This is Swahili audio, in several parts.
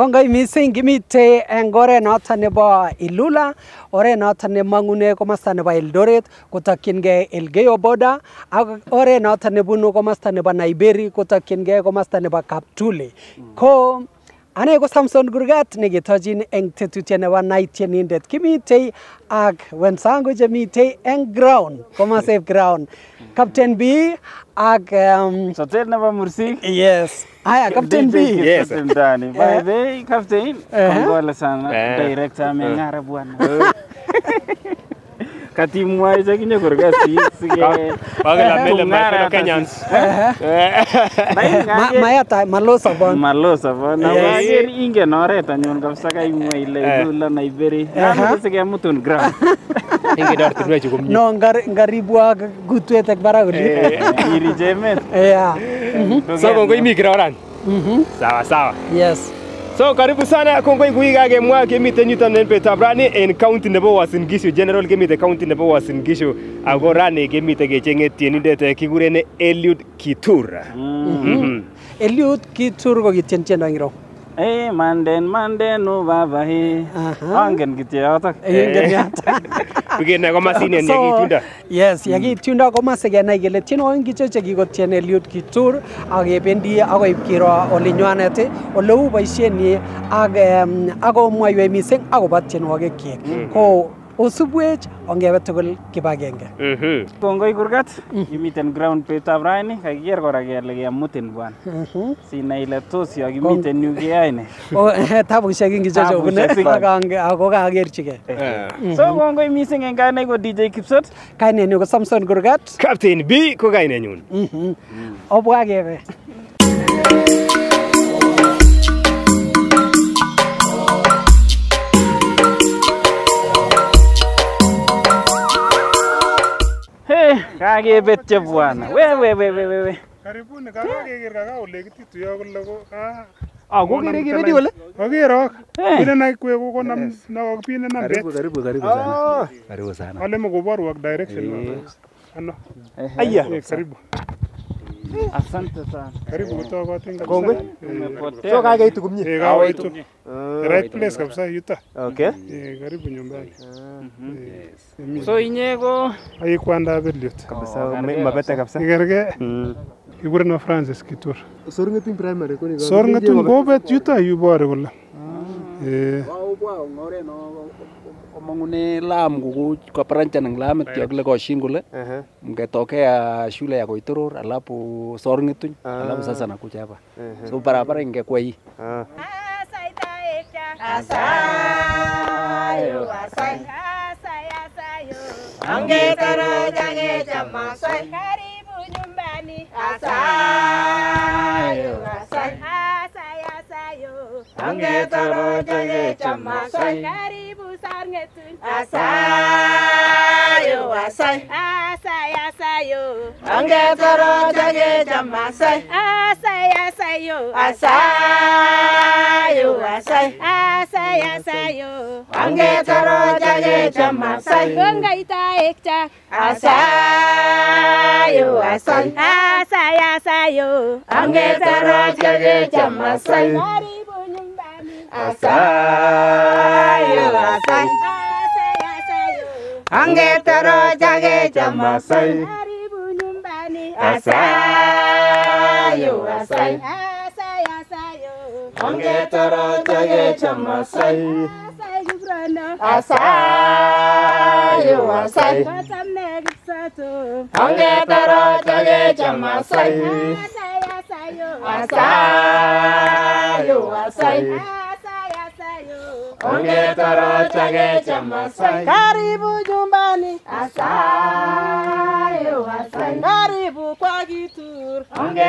Kongoi mising kimite eng oret noto nebo Ilula, oret noto nemangune komasta nebo Eldoret kotokyingei Elgeyo Boda ak oret noto nebunu komasta nebo Naiberi kotokyingei komasta nebo Kaptule. Ko Ane ko Samson Kurgat neketochin eng tetutiet nebo naitienindet. Kimitei ak wensangu chemitei eng ground, komasep ground. Captain B ak... Um, Sotet nebo Mursik. Yes. aya Captain B. Yes. Mtani. Eh. By the way, Captain, eh. ngola sana. Eh. Director ameng'ara bwana. kati mwai kurga si la mele mai kero kenyans kurget eh, eh. eh, mayata malo sabon malo sabon na inge nore ta nyon sobon aker ingen oret anyun kabisa kaimwa ile ilo naiberi inge dar ingen ortinwechu komie no ngaribwok kutwet ak barak oli irich emet yeah mhm. sabon kongoi mi kira orani mhm. sawa sawa yes So karibu sana kongoi kuik ak kemwa kemiten en betab en county nebo Uasin Gishu general kemiten county nebo Uasin Gishu ako rani kemiten kechenge tienindet eh, kikuren Eliud Kitur. Mm. Mm -hmm. Eliud Kitur ko kitien tiendo ngiro? Eh, manden manden no baba he. Angen kityo yotok. Eh, angen eh. yotok. Kikene komasin en yekitunda. Yes, hmm. yekitunda komasi kenai kele tienwogik kityo chekikotien Eliud Kitur u kebendi ni kiro olinywanet oleu boisienyi ak akomwoiwech missing akobo kiek. Hmm. Ko osubwech ongebe tugul kibagenge. Mhm. Kongoi kurgat, mm. kimiten ground betutab raini kakiker kora kele kemutin bwana. Mhm. Sinai ile tos yo kimiten yu keyoe ne? Oh, eh, Tabushek ingicho chobune ako kakerchigei. Eh. Eh. Mhm. So kongoi missing en kainai ko DJ Kipsot. Kainenyu ko Samson Kurgat. Captain B ko kainenyun. Mm. Obwa kebe. Kakebetyo bwana. We we kaka keker kaka ole kituyo kole ko ah Ah, kukere kibedi eh. Karibu. Asante sana. Karibu eh. kutoa kote eh, kabisa. Kongwe. Umepotea. Toka kage itu kumnyi. Eh, kawa itu. Eh. Right place kabisa yuta. Okay. Eh, karibu nyumbani. Mm-hmm. Yes. So inye ko kwanda Beliot. Kabisa oh, mabeta kabisa. Igerge. Mm. Igureno Francis Kitur. Sorngetun primary ko ni. Sorngetun gobet yuta yubore kole. Ah. Eh. Wow, wow, ngore no komong'une lam kuku kwa branch ng Lamu yeah. kile koshin kule uh toke mngetokea shule ya Koitoror alafu Sorng'ituny sorong -huh. Ah. alafu sasa nakuja hapa uh -huh. so barabara ingekuwa hii uh -huh. Asayo, asay. Asayo, asayo. Angetaraja ngeja masai. Karibu nyumbani. Asayo, asay. Asayo. Angge taro jage chama sai. Karibu sarnge tun. Asayo asay. Asay asayo. Angge taro jage chama sai. Asay asayo. Asayo asay. Asay asayo. Sange taro jage cha Masai. asayo ita ekcha. Asayo, asay. Asay, asayo. Angeta raja ge cha Masai. Karibu nyumbani. Asayo, asay. Asay, asayo. Angeta raja ge cha Masai. Karibu nyumbani. Asayo, asay. Asay, asayo. Angeta raja ge cha Masai. sana. Asai, o asai. Watamne gipsato. Ange taro tage chamasai. Asai, asai, Karibu jumbani. Karibu kwa gitur. Ange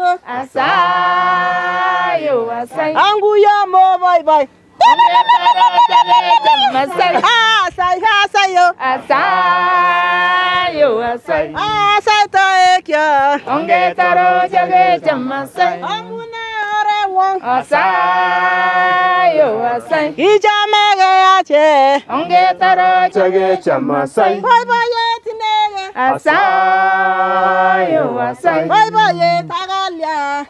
so asayo asai angu ya mo bye bye Asayo ah, Asayo ah, asai, yo. Asai, yo, asai. Ah, asai to ekya. Eh, Onge taro jage jamasai. Amuna re won. Asayo Asayo asai. Ija mege ache. Onge taro jage jamasai. Bye bye, yetinege. Asai, Bye bye, yetinege.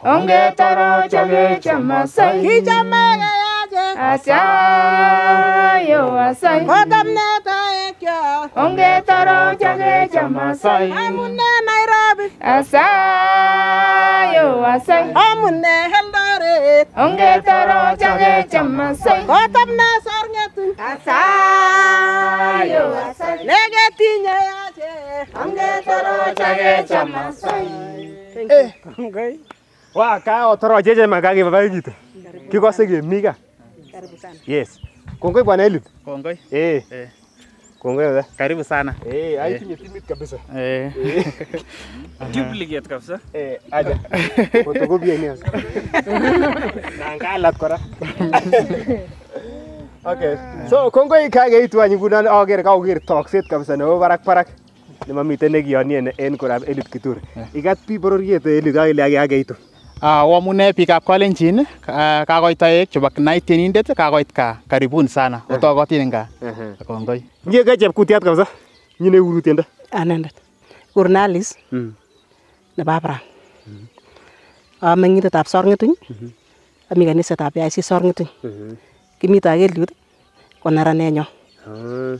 होंगे तारो चले चमसाई ही जमेगा याजे आसायो आसाई होदम ने ताए क्या होंगे तारो चले चमसाई अमुने नाइरोबी आसायो आसाई अमुने हेल्डोरे होंगे तारो चले चमसाई होदम ने सोरगे तू आसायो आसाई लेगे तीन्या याजे होंगे तारो चले चमसाई Thank you. Eh, okay. Wa kaa otoro cheche makaki babaikite. Kikose kemi kaa. Karibu sana. Yes. Kongoi Bwana Eliud. Kongoi. Eh. Eh. Kongoi baba. Karibu sana. Eh, hai eh. tinye timit kabisa. Eh. Duplicate eh. kabisa. Eh, aja. Photocopy yenyewe. Na ngalat kora. Okay. So kongoi kakeitwa ngunon aker kauker tokset kabisa nebo barak barak nemamiten nekiyonien en korab Eliud Kithure. Eh. Ikat bi bororiet Eliud ak ile akeitu. Ah, Wamune biikab Kalenjin ah, kakoitoek chebo kinaityienindet kakoit ka Karibun sana. Otokotin en kaa. Kongoi. Inye ka chepkutiat kabisa. Nyine uru tiendo. Anendet. Kurnalis. Hmm. Nebo Abraham. Ameng'indetab ah, Sorng'etuny. Ami kanisetab YIC Sorng'etuny. Kimito ak Eliud ko neranenyon.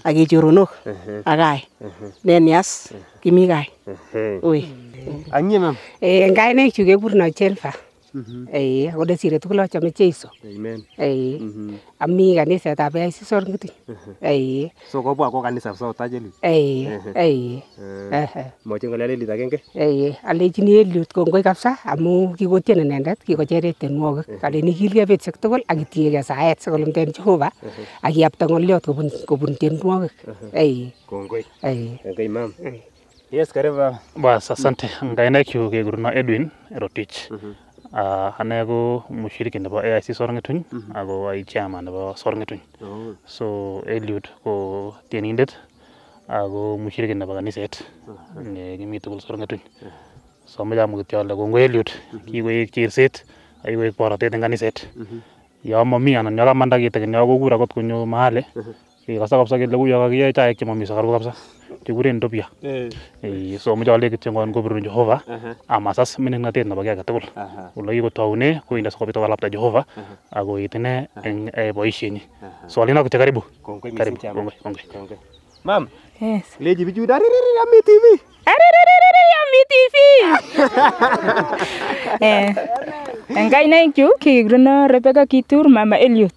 Ak kechoronok ak Kai. nias kimi Kai. Oi. Anyie ma'am. Eh ngainek chu kekurno Jennifer. Mhm. Eh ako desire tugul achome Jeiso. Amen. Eh mhm. ami kaniset ab AIC Sorngiti. Eh so kobwa ko kanisa South Ajelit. Eh, eh eh eh moche ngolele Elit agenge. Eh alechini Elit kongoi kapsa amu kikotien inendet kikocherech tienwogik. Aleni kilgei betusiek tugul ak kitiegei saet sikolumden Jehova ak kiyapta ngolyot kobun kobun tienwogik. Eh kongoi. Eh kongoi ma'am. Eh. Yes, karibu. Bas, asante. Nkaina kyu keguruna Edwin Erotich. Uh, mhm. ah, ane mushiriki nebo AIC Sorng'etuny mhm. ako ai chairman nebo Sorng'etuny. Oh. So Eliud ko tienindet ako mushiriki nebo kaniset nekimi tugul Sorng'etuny. So amoche amwa kityo ale kongoi Eliud, mhm. kikoek chirset ak kikoek borotet eng kaniset. Yo momi anan yo kamanda kitikin yo kokur akot konyo mahali kekose kabisa kele uyo kakiyoe chaik chemomi sukaruk kabisa chekuren topia eh. eh, so amoche ale kityo ngon kobirun Jehova amasas minenatet nebo kiy agetugul ole kikotoune koinde sikobit owalapta Jehova akoet ine eng eh, boisienyi so aleno kityo karibu Mam, yes. leji bichuda aririri ami TV. Aririri ami TV. eh. En kainaikyu kikikurono Rebecca Kitur Mama eliot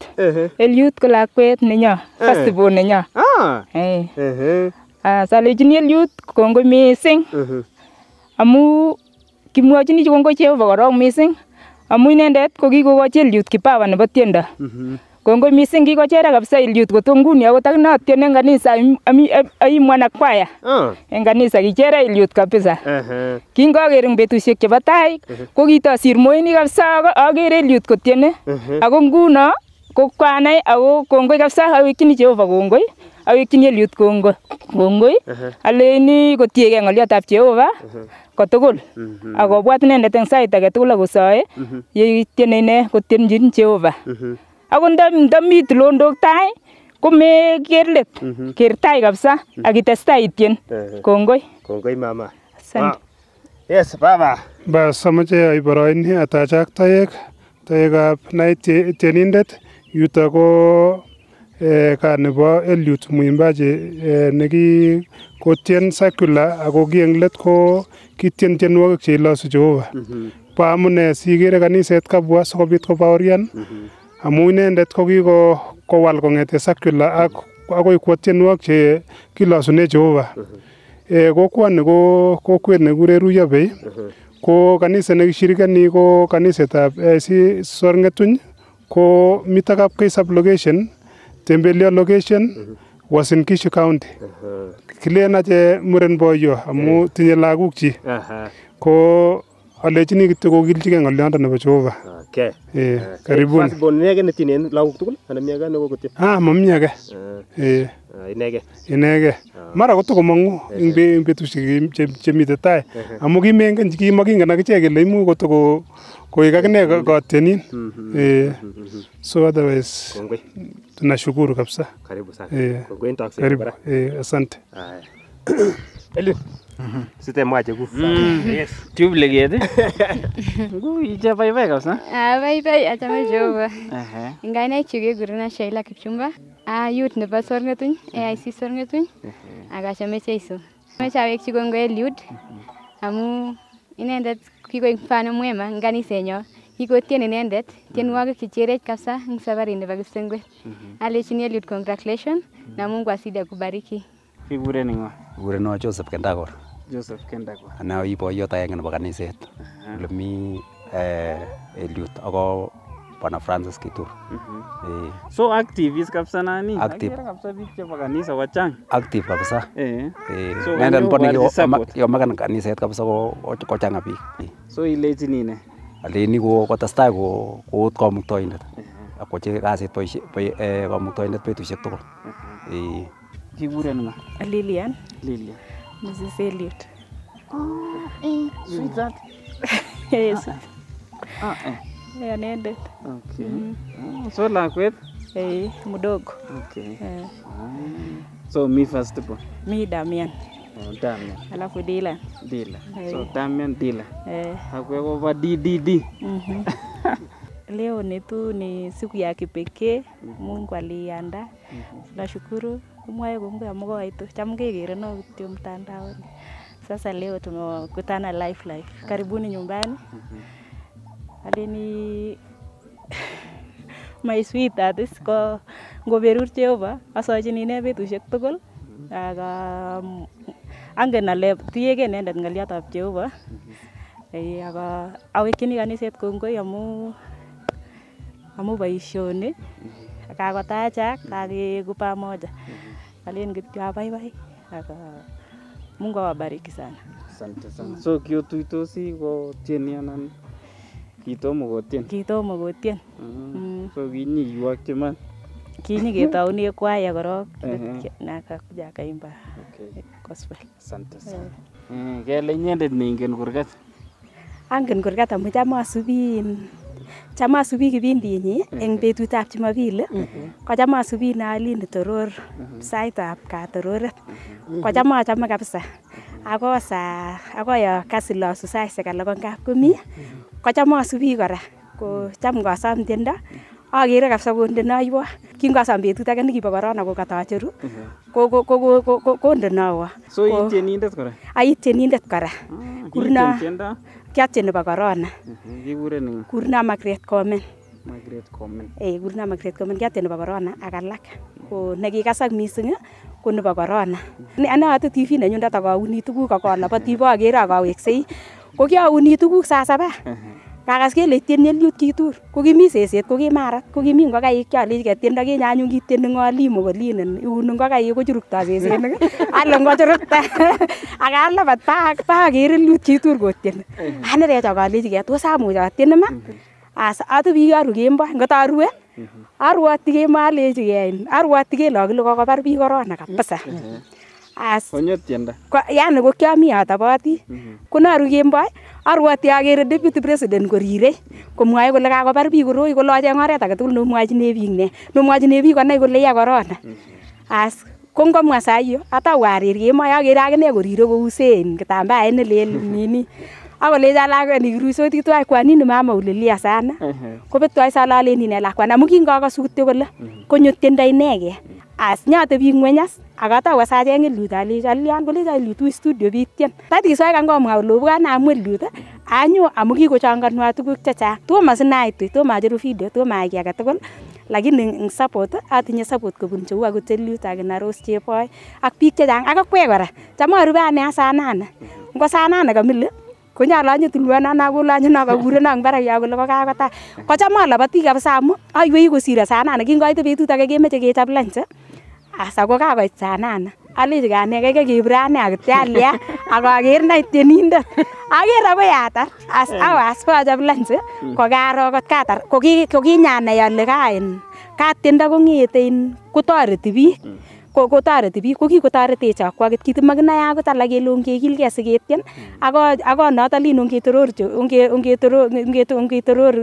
Eliud ko lakwet nenyo, firstborn nenyo. Ah. Eh. Ah, salechini Eliud kongoi mising amu kimwachini kongoi Jehova korok mising amu inendet ko kikokochi Eliud kipawa nebo tiendo. Kongoi mising kikochera kabisa Eliud koto nguni akot akine atiene eng kanisa ai mwana kwaya ah. eng kanisa kichera Eliud kabisa. Kingoker eng betusiek chebo tai ko kitosir moinik kabisa akere Eliud kotiene ako nguno kokwanai ako kongoi kabisa awekchini Jehova kongoi awekchini Eliud kongoi kongoi aleini kotiegei ng'oliotab Jehova kotugul mhm. akobwat inendet eng sait age tugul akosoe mhm. yeityene ine kotienjin Jehova mhm. ako ndami tulondok tai komeker let ker tai kabisa akitestai ityen kongoi kongoi mama asante yes baba bas amoche aib boroini atachak toek toekab nai tienindet Yuto ko eh, kaa nebo Eliud Muimbaji eh, neki kotien secular ako ki eng let ko kitien tienwogik che ilosu Jehova. Bo mhm. amune sikere kaniset kabwa sikobit kobaorian mhm. amu inendet ko kikowal kong'ete secular ak akoi kwo tienwogik che kilosune Jehova. Mhm. Eh, kokwani ko kokwet nekikure Ruyobei ko kaniset nekishirikani ko kanisetab IC Sorng'etuny ko mito kapkaisap location tembelio location was in Kishu County. Kilen ache muren boyo amu eh. tinye lagok chi. Ko alechini kityo kokilchigei ngolyanda nebo Jehova. Okay. Eh, eh karibuni. Firstborn ne tinen lagok tugul ana mi age nekokotyo? Ah, momi age. Eh. Inege. Eh. Ah, Inege. Ah. Mara komangu kotokomong'u eng betusiek chemite tai amu kimengen kimokingen akichek kele imuch kotoko koik akine katenin mm-hmm. eh, mm-hmm. so otherwise tunashukuru kabisa. Karibu sana. Eh, kongoi takseni karibu. Eh, asante. Elin. Mm-hmm. Sitemwache ku. Yes. Tube leget. Ngui je baibai kabisa. Ah, baibai achame Jehova. Ehe. Inganai chekeguruna Shaila Kipchumba. Ah, youth nebo Sorngetuny, AIC Sorngetuny. Ak achame Jeiso. Ameche awekchi kongoi Eliud amu inendet kikoik mfano mwema en kanisenyon kikotien inendet tienwogik checherech kabisa en sabarit nebo kipsengwet mm -hmm. alechini Eliud congratulation na Mungu asidi akubariki. Kikurenin ng'o? Kurenon Joseph Kendakor. Joseph Kendakor. Ana oi boyot agenge nebo kaniset. Ole mi eh, Eliud ako Bwana Francis Kituru. Mm -hmm. E. So active is kabisa nani? Active kabisa vitu vya kanisa wachang. Active kabisa. Eh. Eh. So nenda mbona yo maga na kanisa yetu kabisa ko ko changa eh. So ile So ilechi nini? ni ko kotestai ko ko ko komuktoindet. Eh. Akwachi kasit boishe eh komuktoindet betusiek to. Eh. eh. Kikuren ng'a? Lilian. Lilian. Mrs. Elliot. Oh, eh, sweet that. yes. Ah, eh. Ah, anendet. Okay. Mm. -hmm. Oh, ah, so lakwet? Eh, mdogo. Okay. Eh. Ah. So mi first Mi Damian. Oh, Damian. Alafu Dila. Dila. Eh. So Damian Dila. Eh. kwa DDD. mm Leo ni tu ni siku ya kipekee mhm. Mungu aliiandaa. Mhm. Tunashukuru kumwaye kongoi Cham no kityo mtandaoni. Sasa leo tumekutana live live. Ah. Karibuni nyumbani. Mhm aleni my sweetheart is ko ngoberur Jehova asochin ine betusiek tugul ak um, angen ale tiegei inendet ng'oliotab Jehova ak awekyini kaniset kongoi amu amu boisioni kakotaachak kakeeku pamoja alen kityo abaibai ak Mungu awabariki sana. Asante sana. So kiotuitosi kotieni anan Kito mogotien. Kito mogotien. mau ah, gotin. Hmm. So gini yuak cuman. Kini kita tahun kwa ya korok. Nah kak jaga imba. Oke. Santos. Santai. Hmm. Eh. Eh, lainnya ada ningin kurgat. Angin kurgat amu jamu asubin. cham asubi kipindinyi eng betutab chumapili nali asubi Sai tap saitab Kau kocham achome kapsa. Aku sa aku ya losu susah alak ko kan komi kocham asubi kora kocham kosom tiendo akere kabisa kondenaiwo kingasom betut age nekibo korona kokatacheru mhm. kondenaiwo so itienindet kora aitienindet kora ah, kurno kiatien nebo korona mhm. kurno Margaret Komen Margaret Komen eh kurno Margaret Komen kiatien nebo korona ak alak ko nekikasak missing ko nebo korona ane ate TV nenyundet akauni tuguk akoloboti ibokere akaweksei ko kiouni tuguk saa saba uhuh. kakas kele itieni eliut kitur ko kimi seset ko kimarat ko kimi ngokaik kyolech ketiendo kinye anyun kitieni ng'olimo kolinen iuni ngokaik kochurukto sesenik uhuh. ale ngochurukta akalabat paaker eliut kitur kotieni uhuh. anerech akolechi ke tos amuch atieni ma as atebi aru kemboi ngot arue arwoti kemoi alechi ke arwoti kele kakile kokobar biik korona kabisa As. Konyo tiendo. Ko, yani ko kiami atoboti. Mm -hmm. Konoru kemboi, arwoti agere deputy president korire komwoe kole kakobar biik koroi kole acheng oret agetugul nomwochine biik ne. Nomwochine biik konai kole ya corona. Mm -hmm. As ko ngomwa sahiyo atau arir kemboi agere agine korire kou sein kitambaet nelel nini. akolecho lakwani kiruisoti tuwai kwanini mama ulilia sana kopet tuwai salalen ine lakwan amu kingakasu kityo kole mhm. konyo tiendo inegei mhm. as nyatebi ng'weny as akatau asacheng elut alech alian kolecho elut ui studio bitien tatisoi kankomwa ole obwan amu elut anyo amu kikochongonwa tuguk itu, tuwa sinait tui tomo acheru video tomo ayai kiy agetugul lagi eng support atinye support kobun cheu akot elut akina Rose Chepoi ak biik chechang ak akwek kora cham arupe ane asanane sana mhm. sanane kamili konyalanye tulwonon akolonyenon kokurenon barak yon kole ko kokakotai kocham labati kabisa amu aiwei kosiro sana na kingoite betut age kemeche kechap lunch asa kokakoit saa nane alechi kane kaikai kebire ane akityo alya ager na tienindet ager akoi yata as aw as pa bochop lunch ko garo kot katar ko ko ki kokinyanai ale kain katinda ko kong'ete in kotoreti biik kotoreti biik ko kikotoretech akwaget kitimakinae akot alak kele ongekilgei siketien hmm. ako noto lin ongetoror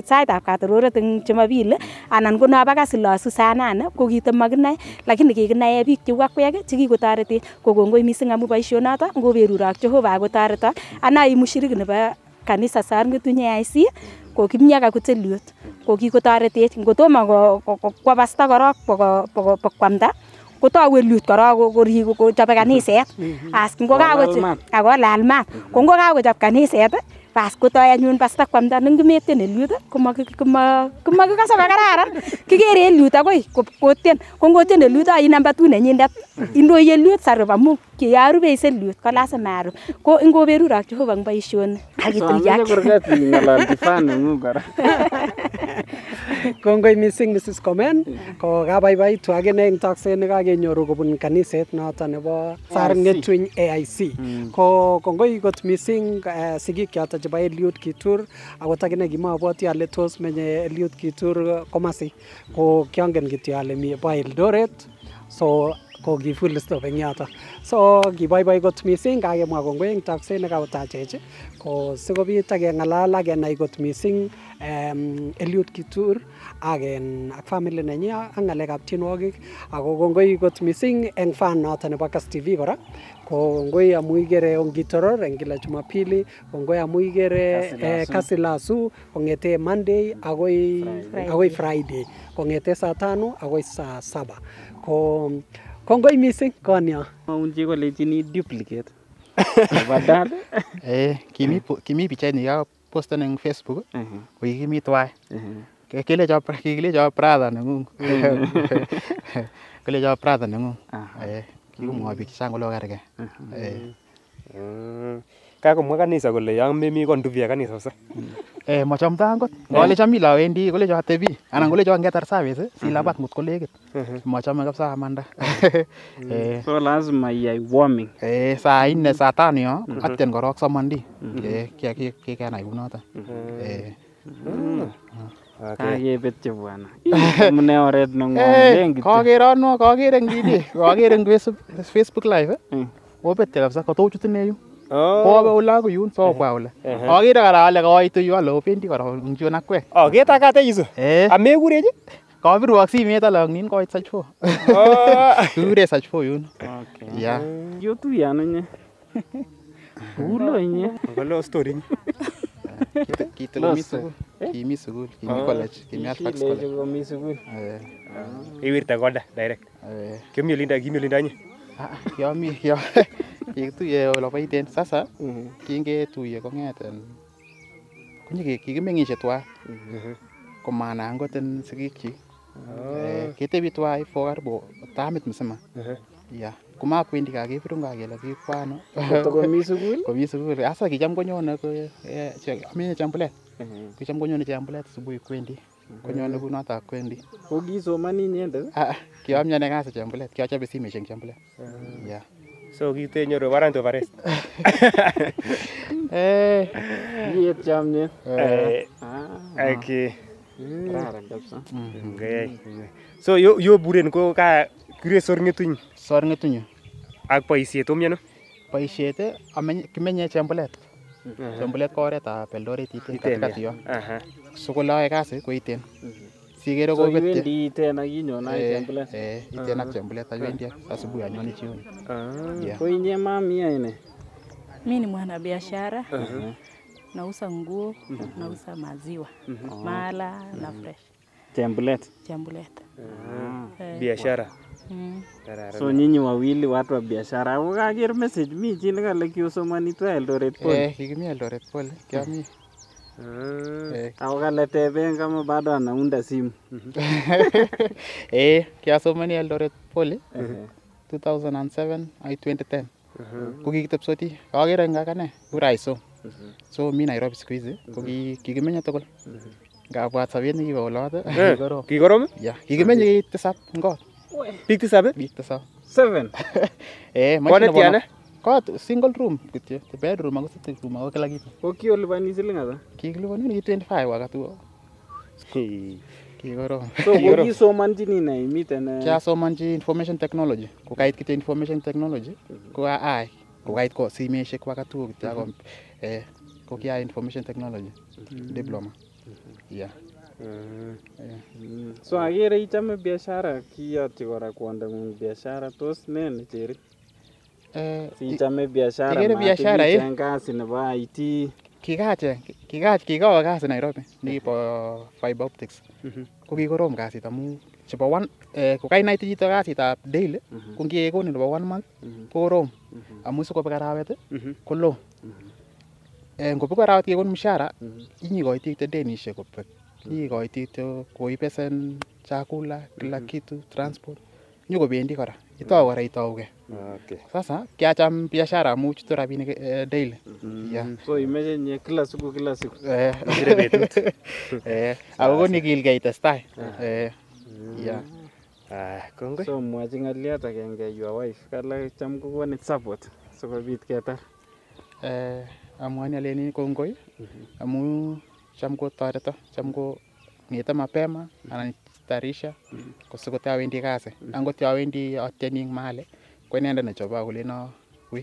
saitab katororet eng chemabile anan ko nobo kasi losu saa ko kitamakinae lakini kikinae biik cheu akwek chekikotoretech ko kongoi mising amu boisionoto ngoberurok Jehova akotoreto ana imushiriki nebo kanisa sar IC ko kimi ak akuteliot ko kikotoretech ngotomo kwo pasta korok bokwamda kotou weriut korok kochope kaniset mm-hmm. as ngo kakochop akolaal maat ko ngo kaniset Pas kotoi anyun pasta kwamda nengimetien eliut komakikose kokararan kikere eliut akoi kotien ko ngotien eliut ainam batut nenyindet indoi eliut sarub amu kiarubeis eliut ko lasima arub ko ingoberurok Jehova eng boisioni akitumjak kongoi mising Mrs. Komen ko kabaibaitu akine eng tokset nekakenyoru kobun kaniset noton nebo Sarngetuny AIC hmm. ko kongoi kot mising eh, sigik choton chebo Eliud Kitur ako takine kimobwoti ole tos menye Eliud Kitur komasi ko kiongen kityo ole mi bo Eldoret so ko ki full stop en yoton so kiboiboi kot missing kakemwa kongoi en takset nekawtachech ko sikobit akeng'alal akenai kot missing um, Eliud Kitur ak ak family nenyin ak ng'alekab tienwogik ako kongoi kot missing en fan noton nebo Kas TV kora kongoi ya muigere ongitoror en kila Jumapili, ongoi amu igere kasi la asu eh, kong'ete Monday agoi Friday, agoi Friday kong'ete saa tano agoi saa saba ko kongoi missing konyo maunchi kolechini duplicate badala eh kimi kimi pichait nikaposten en Facebook ko kikimi twai kelecho kikilecho brother neng'ung mm. kelecho brother neng'ung eh kikomwoe biik chechang kole okerge eh. ah. kakomwa kanisa kole yon memi ko nduvia kanisa sa eh mochomto angot eh. ngolecho mi lawendi kolecho atebi anan kolecho ngetar service eh, silabat mut kolekit machame kabisa amanda eh mm. so lazima iyai warming eh saa nne saa tano yo atyen korok somandi eh kikenai kunoto eh ah. mm. Kakebetyo bwana. Amune oret nengung kityo. Kokeronwo, eng video, kokere eng Facebook live eh. Obetyo kabisa kotochut inee yu. Kowe ole ako yun sobwa ole. Okere kora ole koitu yu ole opendi kora ngion ak kwek. Oh, ketakate Amekurech? Kobirwok simet ole ngin koit sach fo. Kikure sach fo yun. Okay. Yeah. Yo tuye ano nye? story nye. Kitulo Eh? Kimi sukul, kimi ah, college, kimi Alfax college. Kimi sukul. Eh. Iwirte koda direct. Eh. Kimi olinda, kimi olindanye. Ah, Yomi, yo kikituye ya, hmm. ya, ten sasa kinge tu kingetuye kong'eten konye kikimeng'ishe twan hmm. komanai angot en sigikyik ketebi ah. twan for karibu tamit mzima Yeah. Komakwendi kaa kepirun kaa kele kikwano. Kotokomi sukul? Komi sukul. Asa kicham konyone ko amenye eh, chambulet. Mhm. Kicham konyone chambulet subuhi kwendi. Mhm. Konyone ku notok kwendi. Ko kisomoni inyendet? Ah, ah. kiomyone kasi chambulet. Kiochobe simesiek chambulet. Ah. Yeah. So kitenyoru warrant of arrest. Eh. Kiyet chamnyet. Eh. Okay. Ah. Mm. Kararan mm-hmm. Okay. So yo yo buren ko ka Kikure sorng'etuny. Sorng'etuny. Ak boisiet omiano? Boisiet kimenye chembulet. Uh -huh. Chembulet ko oretab Eldoret iten katikati yon. Uh kasi ko iten. Uh mhm. Sikere ko betye. iwendi iten ak inyon ak eh, chembulet. Eh, iten ak chembulet aiwendi asubuhi anyoni jioni. Ko ah. inye mami aine? Mimi ni mwanabiashara. Nauza nguo, mhm. nauza maziwa, mhm. mala na fresh. Chembulet. Chembulet. Ah. Eh. Biashara so nyinyi wawili watu wa biashara ako kaker message mi chi kale kiusomani tu Eldoret Pol eh, kikimi Eldoret Pol kiami ah, eh. Au kale tebe kama bado anaunda simu eh, kiasomani Eldoret Pol 2007 ai 2010 ko kikitepsoti akere eng kuraisom so mi Nairobi siku hizi ko kikimenye tugul ngabwat sobet nekibo olot eh, kikorom ya kikimenya tisap ngot Biik eh? seven? Big tisab. Seven? eh, Kwanet yana? Kot, single room kityo. The bedroom ako sitting room ako kila kitu. Kwa kiolipani siling ata? Kikilipani ni 25 wakati huo. Kikorom. So so ni na imit na. nini so Kiasomonji information technology. Kokait kityo information technology mhm. ko ai kokait ko simeshek wakati huo kityo mhm. ako eh ko kia information technology mhm. diploma. Yeah. Eh, so agere ichome biashara kiyotyi kora kwondong'ung biashara tos nee necheri? Eh, sichome biashara ikere eh? kasi nebo IT. Kikacheng, kikach kikawe kasi Nairobi nikipo fiber optics. Mhm. Ko kikorom kasit amu chebo one eh, kokainaite chito kasitab daily mhm. ko ngekonin nebo one month mhm. korom amu sikobek arawet ko low. Eh, ngobek arawet kekonin mshahara inyikoitikte denishek kobek kikoitoi kityo koibesen chakula kila mm-hmm. kitu transport nyokobendi kora itou mm. kora itouge okay. Sasa kiacham biashara amu chutu rabinik uh, eh, daily mm. so imeche nye kila siku kila siku eh. sire betut eh. ako konikilgei itestai Ah, mm. ah So mwachi ng'alyot agenge your wife kala cham kokonin support sikobit ketar. Eh, amwani aleni kongoi mm-hmm. amu chamko toreto chamko ngete mapema mm. anan tarisha mm. kosikot awendi kasi mm. angot yawendi atieni ing mahali ko inendet nechoba kuleno wi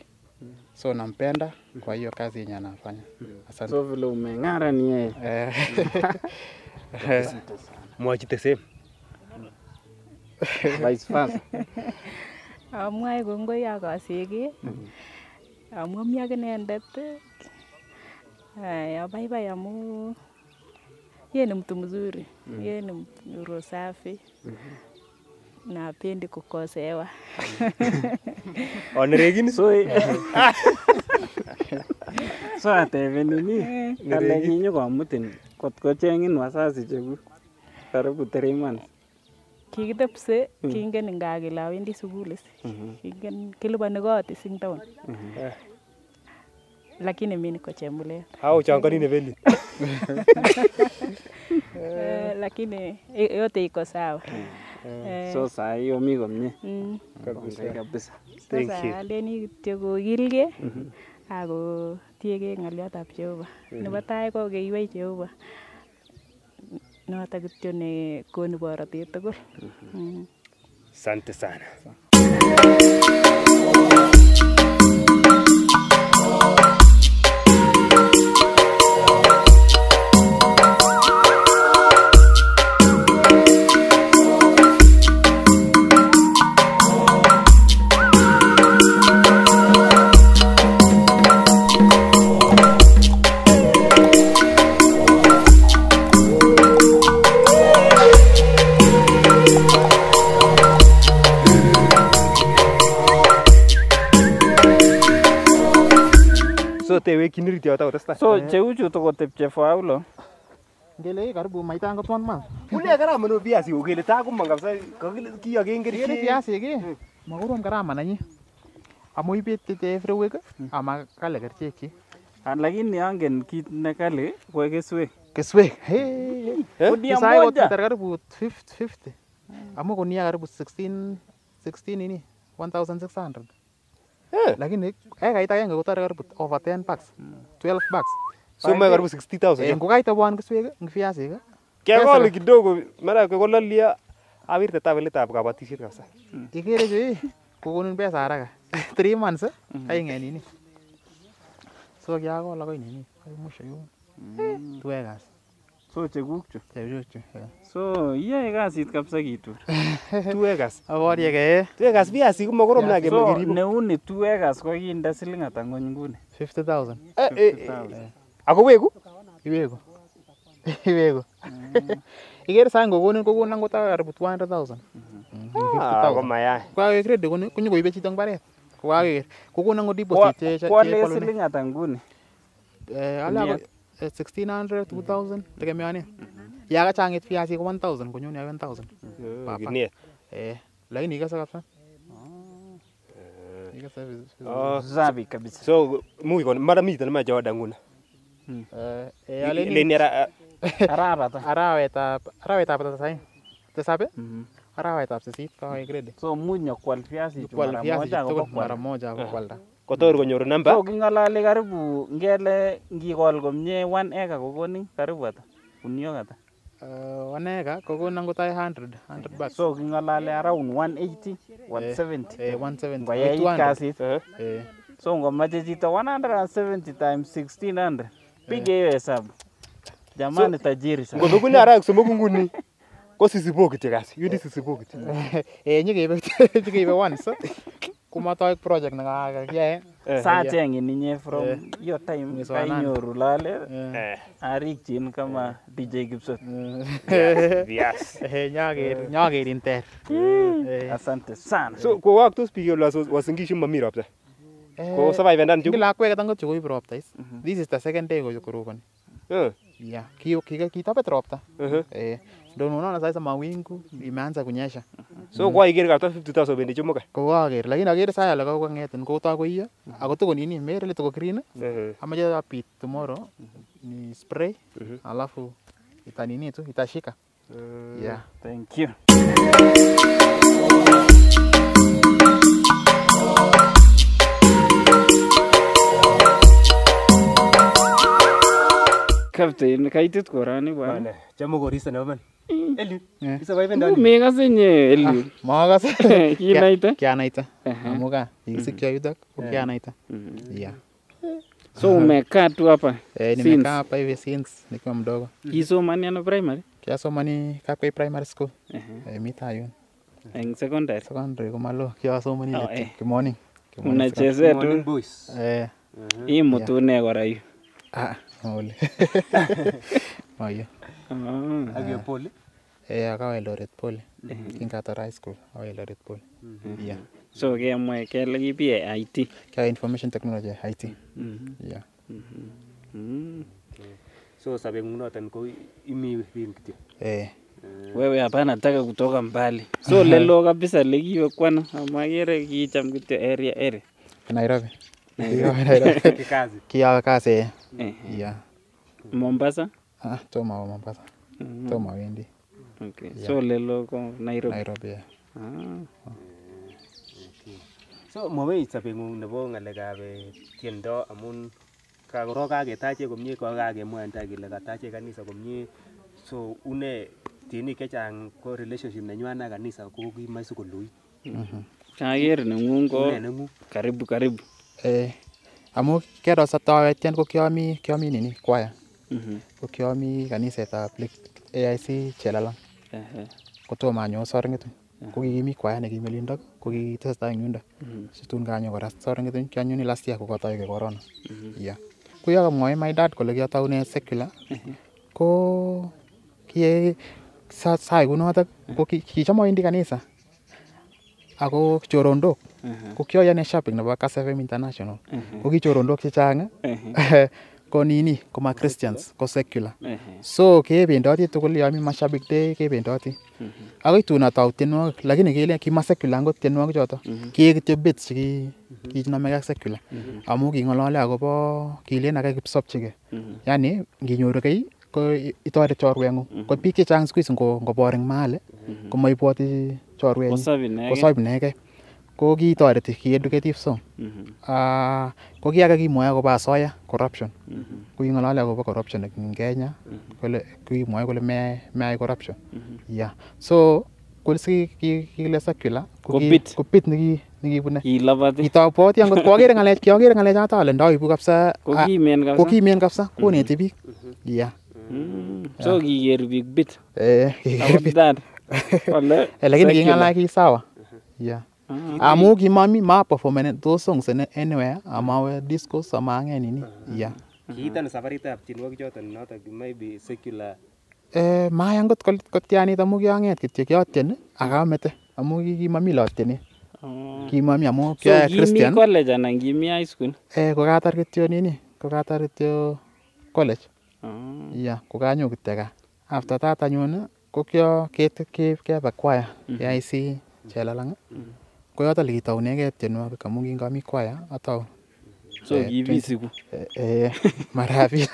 so nampenda kwa hiyo kazi yenye anafanya. Asante. So vile umeng'ara ni yeye. Eh. Mwachite same. Vice versa. Amwae kongoi ak asikii amu mi ak eh, abaibai amu yeye ni mtu mzuri, mm. yeye ni roho safi mm -hmm. na apendi kukosewa oneregini oh, soe so atebe nini eh. ng'alekyii nyokomutin kot kocheng'in wasasi cheku karibu three months kikitepse mm. kingen ngakiel awendi sukul mm-hmm. kingen kiliponi kot is town mm-hmm. eh lakini mi niko Chemulia. Hao changani ni veli eh, lakini yote iko sawa eh, eh. So saa hiyo mi komie mm. kabisa kabisa. Sasa aleni kityo kokilgei ako tiegei ap Jehova. Mm. Nebo tai ko keiwei Jehova noto kityo ne konu borotet tugul. Mhm. Mm. Sante sana. kiniritie otau so cheuchu tukotep chefua ulo ngele karibu maitan kotwan man ule karaman o viasi okele ta komong kabisa kakile kiyoken kerichek ngele viasi ki makorom karaman anyi amu ibit every week ama kali kerichek chi lakini angen kit nekali ko keswek keswek sai kotar karibu 50 amu konia karibu 16 16 ini 1600 Eh. Lakini ekait eh, agenge kotore karibu over 10 bags, 12 bags. So mae karibu 60,000. Eh, eh? ngokaitobwon keswek ng viasik. Kiakol kidogo mara kololio awirte tabelitab kabatisiet kabisa. Hmm. Ikere chu kokonin pesa haraka. 3 months hmm. aeng nini. So kiakol akoi nini, akoi mwisho yun. Hmm. Tuwe So chekuk chu. Chechuchu. So iyoe kasit kabisa kitur. Tuekas. Aborye kee. Tuekas biasik komokorom na kemo kiribu. So neuni tuekas ko kinde siling ata ngony nguni? 50,000. 50,000. Eh, eh, eh, Ako weku? Iweku. Iweku. Mm. Ikere sang kokonin kokonin angot karibu 200,000. Mm-hmm. Mm-hmm. Ah, ko mayai. Kwa grade konyo koibe chito mbaret. Kwa kokonin angot deposit che che. Kwa siling ata nguni? Eh, ala 1600 2000 tegemeonen ya kachangit biasik ko 1000 konyone 1000 kinia eh lakini ikese kabisa safi kabisa so much kon mara miten ma choda nguna hmm. hmm. eh, eh leni arawetab arawetab arawetab tasaini tisab arawetab sisit kawe grade so much nyokwal biasik mara moja akokwalda kotor mm. konyor number. So king'ololi karibu ngele ngikol komie 1 acre kokonin karibu ata? Kuniok ata? Uh, one acre kokonon kotai 100 100 bucks. So king'olole around 180 170. Eh, 170. Eh, Ngoyai kasit. Eh? eh. So ngomache chito 170 times 1600. Piga hiyo hesabu. Jamani so, tajiri sana. Ngotokuni arawek somoku nguni. Ko sisibo kityo kasi. Yundi eh. sisibo kityo. Eh nyikeibe nyikeibe once komotoek project nekakiyae sachengin inye from yeah. your time kainyoru lale yeah. arikchin kama DJ Kipsot yes nyaker nyakerin ter asante sana so kowaktos biik ola wasingishi mami ropta ko survivendan chu lakwek ketan kityo koib ropta is this is the second day koroboni yeah kitapet ropta eh ndio unaona sasa mawingu imeanza kunyesha so kwa iker ka 50000 bendi chumuka ko aker lakini aker sasa ala ko ngeten ko ta ko iya ako to nini mere le to green amaje apit tomorrow ni spray alafu itanini tu itashika eh, yeah thank you Captain, kaitit korani bwana. Chamo korista nebo man. Eli eh. isabaibe ndani. Mekasinye Eli. Ah, Makase. Kinaita. Kianaita. Amu kaa nikisikyo mhm. yutok ko eh. kianaita. Mhm. Yeah. So umekaa tu hapa? Eh, nimekaa hapa hivi since nikiwa mdogo. Mhm. Kisomani ano primary? Kiasomani Kapkoi Primary School. Eh, mita yun. Eng secondary. Secondary komalo kiasomani oh, eh. Kimoni. Unachezea tu. Boys. Eh. Imutune kora hiyo. Ah, ole. Moyo. Ah, ak hiyo poli eh akawa Eldoret poli mhm. kingatar high school awa Eldoret poli mhm. yeah so kemwe kele kipie IT kia information technology e IT mhm. yeah mm. so sabeng'ung noton ko imi win kityo eh, eh wewe hapana nataka kutoka mbali so lelo kabisa lekiwe kwana amakere kicham kityo area area Nairobi Nairobi Nairobi kikazi kia kazi eh. yeah Mombasa Ah, Toma wa Mombasa. Mm-hmm. Toma wendi So lelo ko Nairobi. Nairobi. Yeah. Ah. Oh. Okay. So mowech sobengung nebo ngalekab eh, tiendo amun korok kaketache komie ko kakemwa en tai kele katache kanisa komie so une tienik chechang ko relationship nenywan ak kanisa ko kimach sikoluit mm-hmm. aker nengung ko karibu karibu eh, amu kero satawetien ko kiami kiami nini kwaya mm -hmm. ko kiomii kanisetab AIC Chelalang uh -huh. kotomo anyo sor ng'etuny uh -huh. ko kikimi kwaya nekimi olindok ko kitesetai eng yundo mm -hmm. situn kanyo kora sor ng'etuny kianyoni last year ko kokotoi ke corona mm -hmm. yeah. ko yokomwoi my dad kole kiotoune secular uh -huh. ko kie sa, sai kunotok ko kicham indi kanisa ako chorondok uh -huh. ko kioyone shopping nebo Kass FM International ko kichorondok chechang uh -huh ko nini ko ma Christians ko secular. So kebendoti tukul yo mi Mashabik Day kebendoti. Mhm. Agoi tun atau tienwogik lakini kele kima secular angot tienwogik choto. Kiek kityo ki ki na ak secular mhm. amu king'olole akobo kilen ake chike mhm. Yani nginyoru kei ko itore chorweng'ung. Ko biik chechang siku hizi ko eng mahali ko chorwenyin. Kosop inegei ko kitoreti kieducativso mhm. ah, ko ki age kimwoe akobo asoya corruption mhm. ko king'olole akobo corruption eng Kenya mhm. kole kimwoe kole meyai corruption yeah so kole si kikile circular ko bit nekibune kitobwoti angot koagere ng'alech kiagere ng'alechoto ale ndaibu kabsa ah, ko kimen kabsa koneti biik mm. yeah so kiker biik bit eh, lakini king'alal ki sawa yeah I'm working mommy, my performance, those songs and anywhere I'm our discourse among any. Mm-hmm. yeah kiitan safaritab tienwogik choton not maybe secular eh my uncle Cotiani, the Mugiang, amu kiang'et kityo kiatyen a Mugi Mammy mm. kimami Give kimami a more Christian college and give me high school eh kokatar kityo nini kokatar your college mm. yeah kokanyo kityo gaa after that I anyun ko kyo kepe choir mm-hmm. KIC Chelalang mm-hmm ko yoton elekitounengei tienwogik amun kingomi kwaya atau so eh, kiibisiku eh, eh, mara ya pili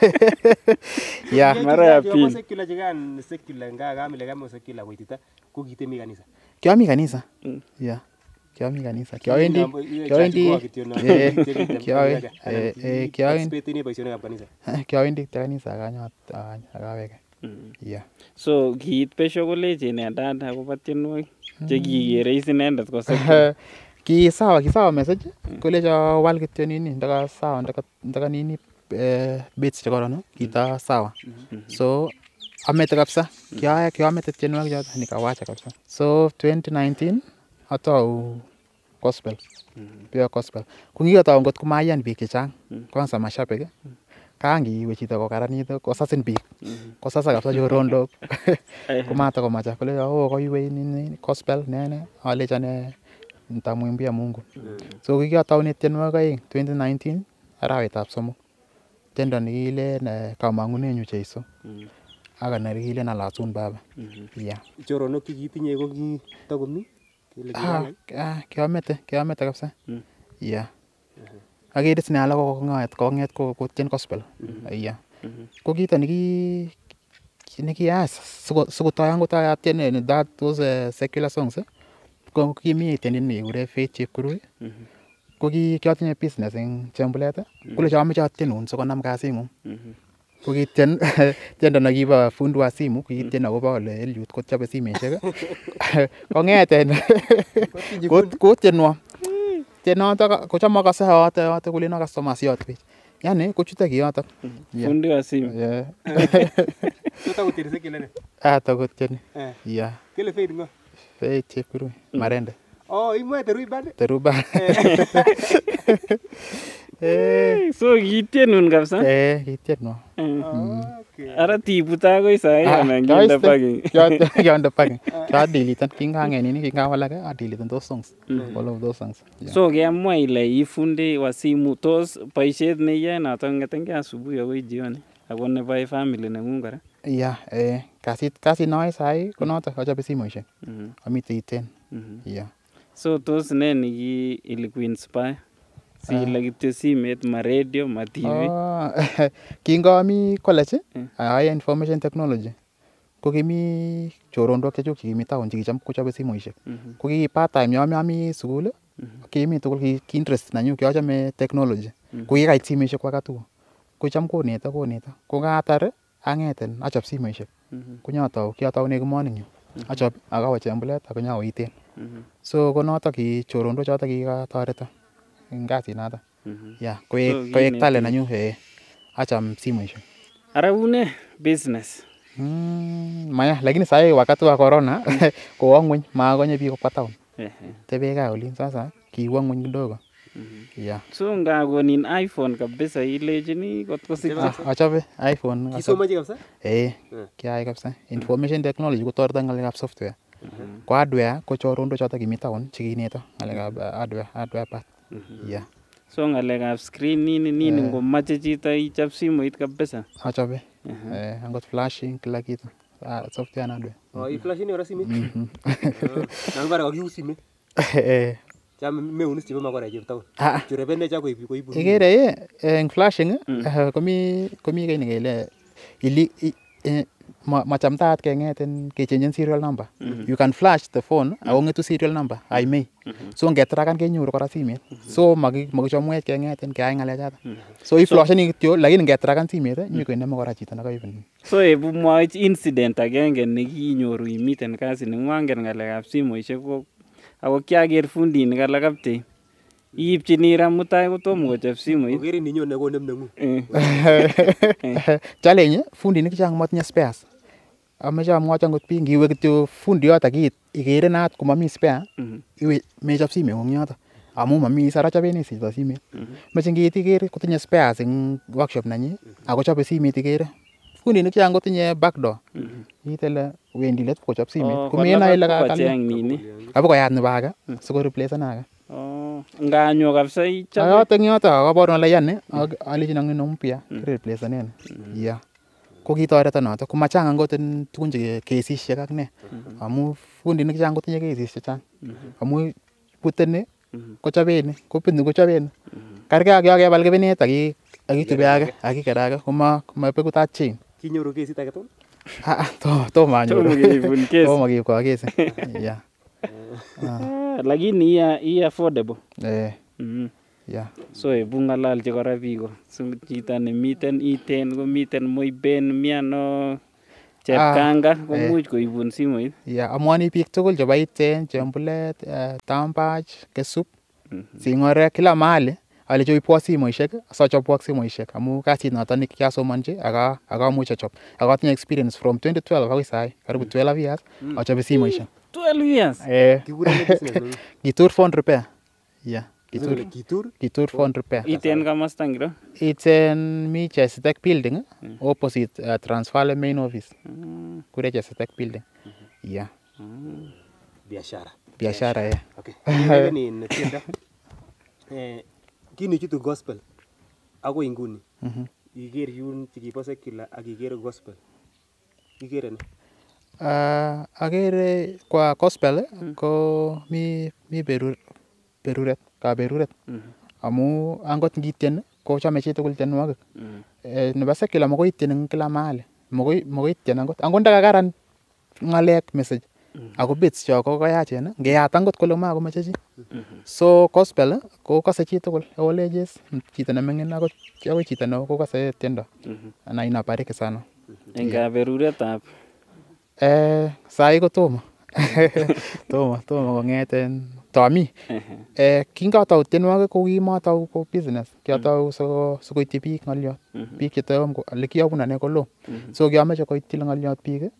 ya mara ya pili secular jigan secular ngaa kamile kama secular kuitita ku kitemi kanisa kiami kanisa mm. yeah kiami kanisa kiwendi kiwendi eh kiawendi eh, eh kiawendi kiwendi kanisa kiwendi kanisa akanyot akaweke Mm. yeah so kiit besho kolechin en dada akobo tienwogik mm. chekikere is inendet kose kisawa kisawa message kolecho mm. wal kityo nini ndaka sawa ndaka ndaka nini eh, beats chekorono kita sawa mm-hmm. so amete kabisa kiaya kiamete tienwogik choto nikawacha kabisa so 2019 atou gospel mm-hmm. pure gospel kungikotou ngot komayan biik chechang kwanza mashabik iwe chito kokaranit kosasin biik mm-hmm. kosasa kabisa chorondok komatakomacha kole oo koiwe ni gospel nene nta muimbia Mungu mm-hmm. so kikiotoune tienwogik oeng 2019 arawetab somok tiendo nekilen eh, kamang'unenyu Jeiso mm-hmm. ak nekilen alasun baba yeah ki chekiitinye ko kitakomi ah, kiomete ah, kiomete kabisa mm. yeah Akere sine alak kokong'et kong'et kotien gospel. Mhm. Yeah. Mhm. Ko kito ni ni ki ki as so so niki nikias sikotoi tien ni eh, that was a eh, secular songs eh? ko kimi itienin nekikure Faith Chepkurui mm -hmm. ko ki kiotinye business en chembulet eh. mhm. ko le chama kule tien un so konam kasi -hmm. ko ki tien tien na kitien ba nekibo fundwa simu chabe simeshe ko Eliud kochobe ko kong'eten kotienwo tienotok kocham akase ayote ayote koleno kastomas iyotwech yani kochuto kiyotok mm-hmm. fundi wa simu yeah totakutirise kilene ah tokotieni eh. ya kile fade ngo fade chepkurui mm. marende oh imwe teruba teruba Eh. Eh, so kiityenun kabisa? Eh, kiityenwa. Eh. Ah, hmm. Ara tibut agoi sahi ah, anan kinde packing. Kionde kingawalake adilitan those songs. Mm. All of those songs. So kiamwa ile ifunde wasimu tos boisiet neiyoe noton ng'etengei asubuhi agoi jioni ako nebo family neng'ung kora? Yeah, eh, kasit kasit noe sahi ko mm. notok achobe simoisiek. Mm-hmm. Amite iten. Mm-hmm. Yeah. So tos ne niki ilikuinspire? sile ah. kityo simet ma radio ma TV. Ah. kingomi college mm. information technology ko kimi chorondok chechuk chekimi town chekicham kochobe simoisiek mm -hmm. ko ki part time ami sukul kimi tugul ki interest nenyu technology mm -hmm. ko kwa katugul kocham koneto koneto ko katar ang'eten achop simoisiek mm -hmm. konyotou yu mhm. achop akawo chembulet akonyawiten mhm. so ko notok ki chorondochotok kikatoreton en kasit noton. Ya, koek so, koek talent nenyun eh acham simoisiek. Ara une business? Mm, maya lakini sasa wakati wa corona kowo ngweny makonye biik kobwa town. Uh Eh. Tebe gaa olin sasa ki ngweny kidogo. Mhm. Ya. So nga So ngakonin iPhone kabisa ilechini kotko sikse. Ah, achobe iPhone. Kisomochi kabisa? Eh, Ki ah. kiai kabisa. Information technology kotoreto ng'alekab software. Mm -hmm. Ko hardware ko choronok chotok kimi town chekineto ng'alekab ah, hardware, hardware part. Mm-hmm. yeah so ng'alekab screen nini nini uh, eh. ngomache chito ichop simoit kabisa achobe uh -huh. uh, eh, angot flashing kila kitu uh, software na hardware oh, iflashini kora simet mm-hmm. nang bara kokius simet eh chameunis chebo makora cheptaun ah. chu repene cha koib koibu ikere eh eng flashing mm. eh, komi komi kit nekele ili machamtaat keng'etin kechenjen serial number mm -hmm. you can flash the phone mm -hmm. ako ng'etu serial number aimei mm mhm. -hmm. so ngetrakan kenyoru kora simet mm -hmm. so makichomwech keng'etin keyai ng'alechoto mm -hmm. so iflasheni so, kityo lakini ngetrakan simet mm -hmm. nyikoinemu kora chito nekaibin so ebu mwawech incident agenge nekiinyoru imiten kasi neng'wangen ng'alekab simoisiek ako kiaker fundinik alak apchei iipchini ra mutai kotomo kochop simoit okerin inyone konem neng'ung eh. challenge fundinik chechang motinye spares amache amwachi angot biik ngiwe kityo fundi yoto kiit ikere naat komomii spare iwe mechop simeng'ung yoto amu mami sara choben isirto simet moche ngiit ikere kotinye spares eng workshop nanyi ako chobe simet ikere fundinik chang kotinye backdoor iit ele wendi let kochop simet komenoe ile kakacheng abokoyat nebo ake sikoreplacen ake nganyo kabisa yoto eng yoto akaborun ale yani alechin ang'ino mpya ne, ya ko kitoreton noton komachang angot en tugun che kesisiek ak mhm. ne amun fundinik chechang kotinye kesisiek chechang amun bute ni kochobe ni kobut ni kochobe ni kergei ak yon kebal kebenet ak kitubi age ak kiker age komobeku tat chain kinyoru kesit age tugul ah, tomo anyorutomo keibwo kesi lakini iya affordable eh. mm -hmm yeah. so eh, bungalal che kora biko so chito miten iten ko miten moy ben miano chepkanga ah, much eh, koibun simoit yeah, amwani biik tugul che baiten, chembulet uh, tambach kesup mm -hmm. sing'ore kila mahali simoishek, so chop asachobwok simoishek amu kasi nata ni aga aga much chop. Aga tin experience from 2012 akoi sai karibu 12 mm. years mm. achobe simoishek. 12 years eh, Gitur eh. phone repair yeah Kitur, Kitur? Kitur Phone Repair. Iten kamasta ngiro? Iten mi Chesetek Building, mm. opposite uh, Transfale Main Office. Mm. Kule Chesetek Building. Mm -hmm. Yeah. Mm. Biashara. Biashara, yeah. Okay. Ni netienda. Eh, kinichutu gospel akoi nguni. Mm -hmm. Iker yun chekibo secular ak gospel. Ikere ni? Uh, akere kwa gospel mm. ko mi mi berur, beruret. Mm kaberuret mhm. amu angot ngitien kochame chitugul tienwogik mhm. eh, nebo secular makoi itien en kila mahali makoi makoi itien angot angot ndakakaran ng'alek message mhm. ako bits cho ko koyachen ngeyat angot kole makomoche chi so gospel ko kose chitugul all ages chito neming'in akoi chito neo kokose tiendo na inabariki sana en kaberuretab eh sai ko tomo tomo kong'et en tami eh kingatau tienwogik ko kimotau ko business kiatau mm-hmm. siko sikoityi biik ng'olyot biik mm-hmm. chetom olekiyobun ane ko low mm-hmm. so kiomoche koityi ng'olyot ke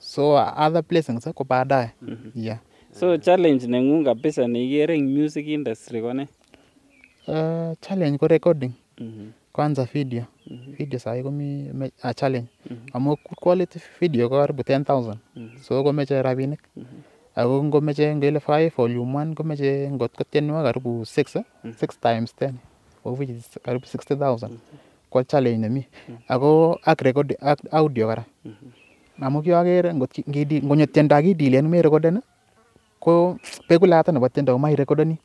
so other blessings eh, ko baadaye yeah so challenge neng'ung kabisa neikere en music industry ko ne eh challenge ko recording kwanza video video sahi mi a ah, challenge amu quality video ko karibu 10000 so komeche rabinik Ako ngomeche ngele 5 volume 1 komeche ngot ko tienwogik karibu 6 6 eh? mhm. times 10 which is karibu 60000 mhm. ko challenge nemi mhm. ako ak record ak audio kora amu kiagere ngot ngonyo tiendo akidilen merecorden eh? ko beku lata nebo tiendo mairecodeni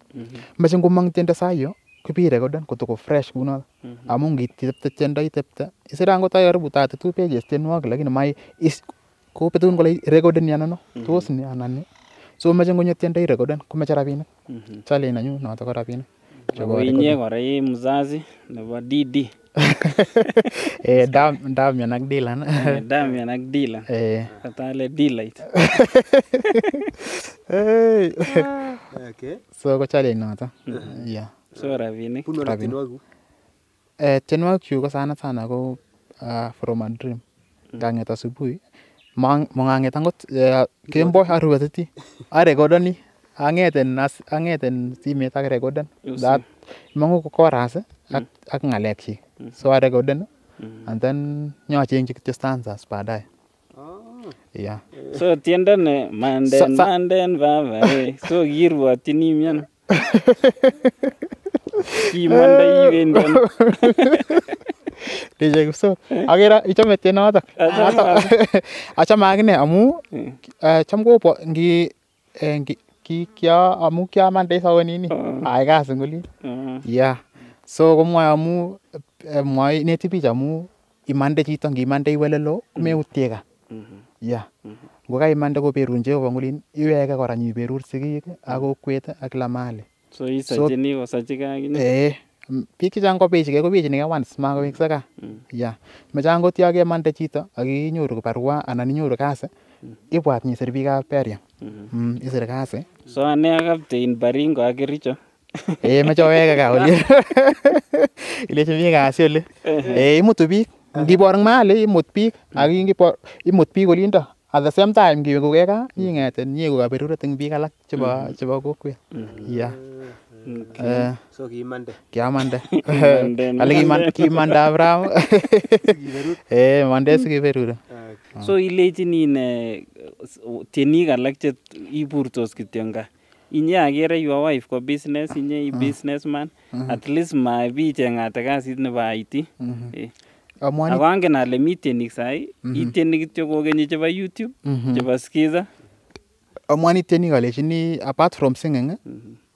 meche ngomong tiendo sahiyo kobirecorden ko fresh kunoto amu ngitepte tiendo itepte isire angot karibu 32 pages tienwogik lakini mai kopetun kole record ano ya no tos ni anan nih. so mache ngonyo tiendo irecorden komoche rabinik mm -hmm. challenge nenyu noto ko rabinik inye kora ii mzazi nebo DD eh dam Damian ak dilan dam ya nak Dylan eh, eh. atale Delight hey ah. okay so ko challenge noto mhm. yeah so rabinik rabinik eh tenwa chu ko sana sana ko uh, from a dream mm. kanget kembo akot kemboi are godan ni ang'eten as ang'eten simet dat mangu imong'u koras eh. mm. ak ak ng'alek si mm. so godan eh. mm. and then nyocheng'chi kityo stanzas spadae. Eh. yeah. Ya. so tienda ne manden manden va so girwa tini Ki manda kimondoi iwendon DJ Kipsoo agere ichome notok achame akine amu hmm. eh, cham kobo ngi eh, kikyo amu kiamande sawe nini aai ah. kazi ng olin ah. yeah so komwoe amu eh, mwa ineti biich amu imande chito ngimande iwe lelo komeutie hmm. kaa mm-hmm. yeah mm-hmm. ngokaimande koberun Jehova ngolin iweke kora nyiberur sigik ak kokwet ak kila mahali so isochini kosochigei akine eh biik chechang kopechigei kopechini gei once makoweksei saka mm. ya machang kot yo kemande chito akinyoru barua anan inyoru kasi mm. ibwat nyisir biikab beria mm-hmm. mm, isir kasi so ane akaptein baringo ak kericho ee meche oweke ka oli ilechi mi kasi oli ee imutu biik ngibor eng mahali imut biik ak imut biik olindo at the same time ngiwekugei gaa ing'et inyeku kaberuret eng biik alak chebo mm-hmm. chebo kokwet mm-hmm. ya Okay. Uh, eh. so kiimande kiamande eh, ale kiimande abraham eh mande sikiberuro ah. so ilechin ine tienik alak che iburtos kityo gaa inye akere your wife ko business inye i ah. businessman mm-hmm. at least mabicheng'ate kasit nebo IT mm-hmm. eh. amwani ako angen ale mi tienik sai mm-hmm. itieni kityo kokenyi chebo YouTube chebo Skiza amwani tienik alechini apart from singing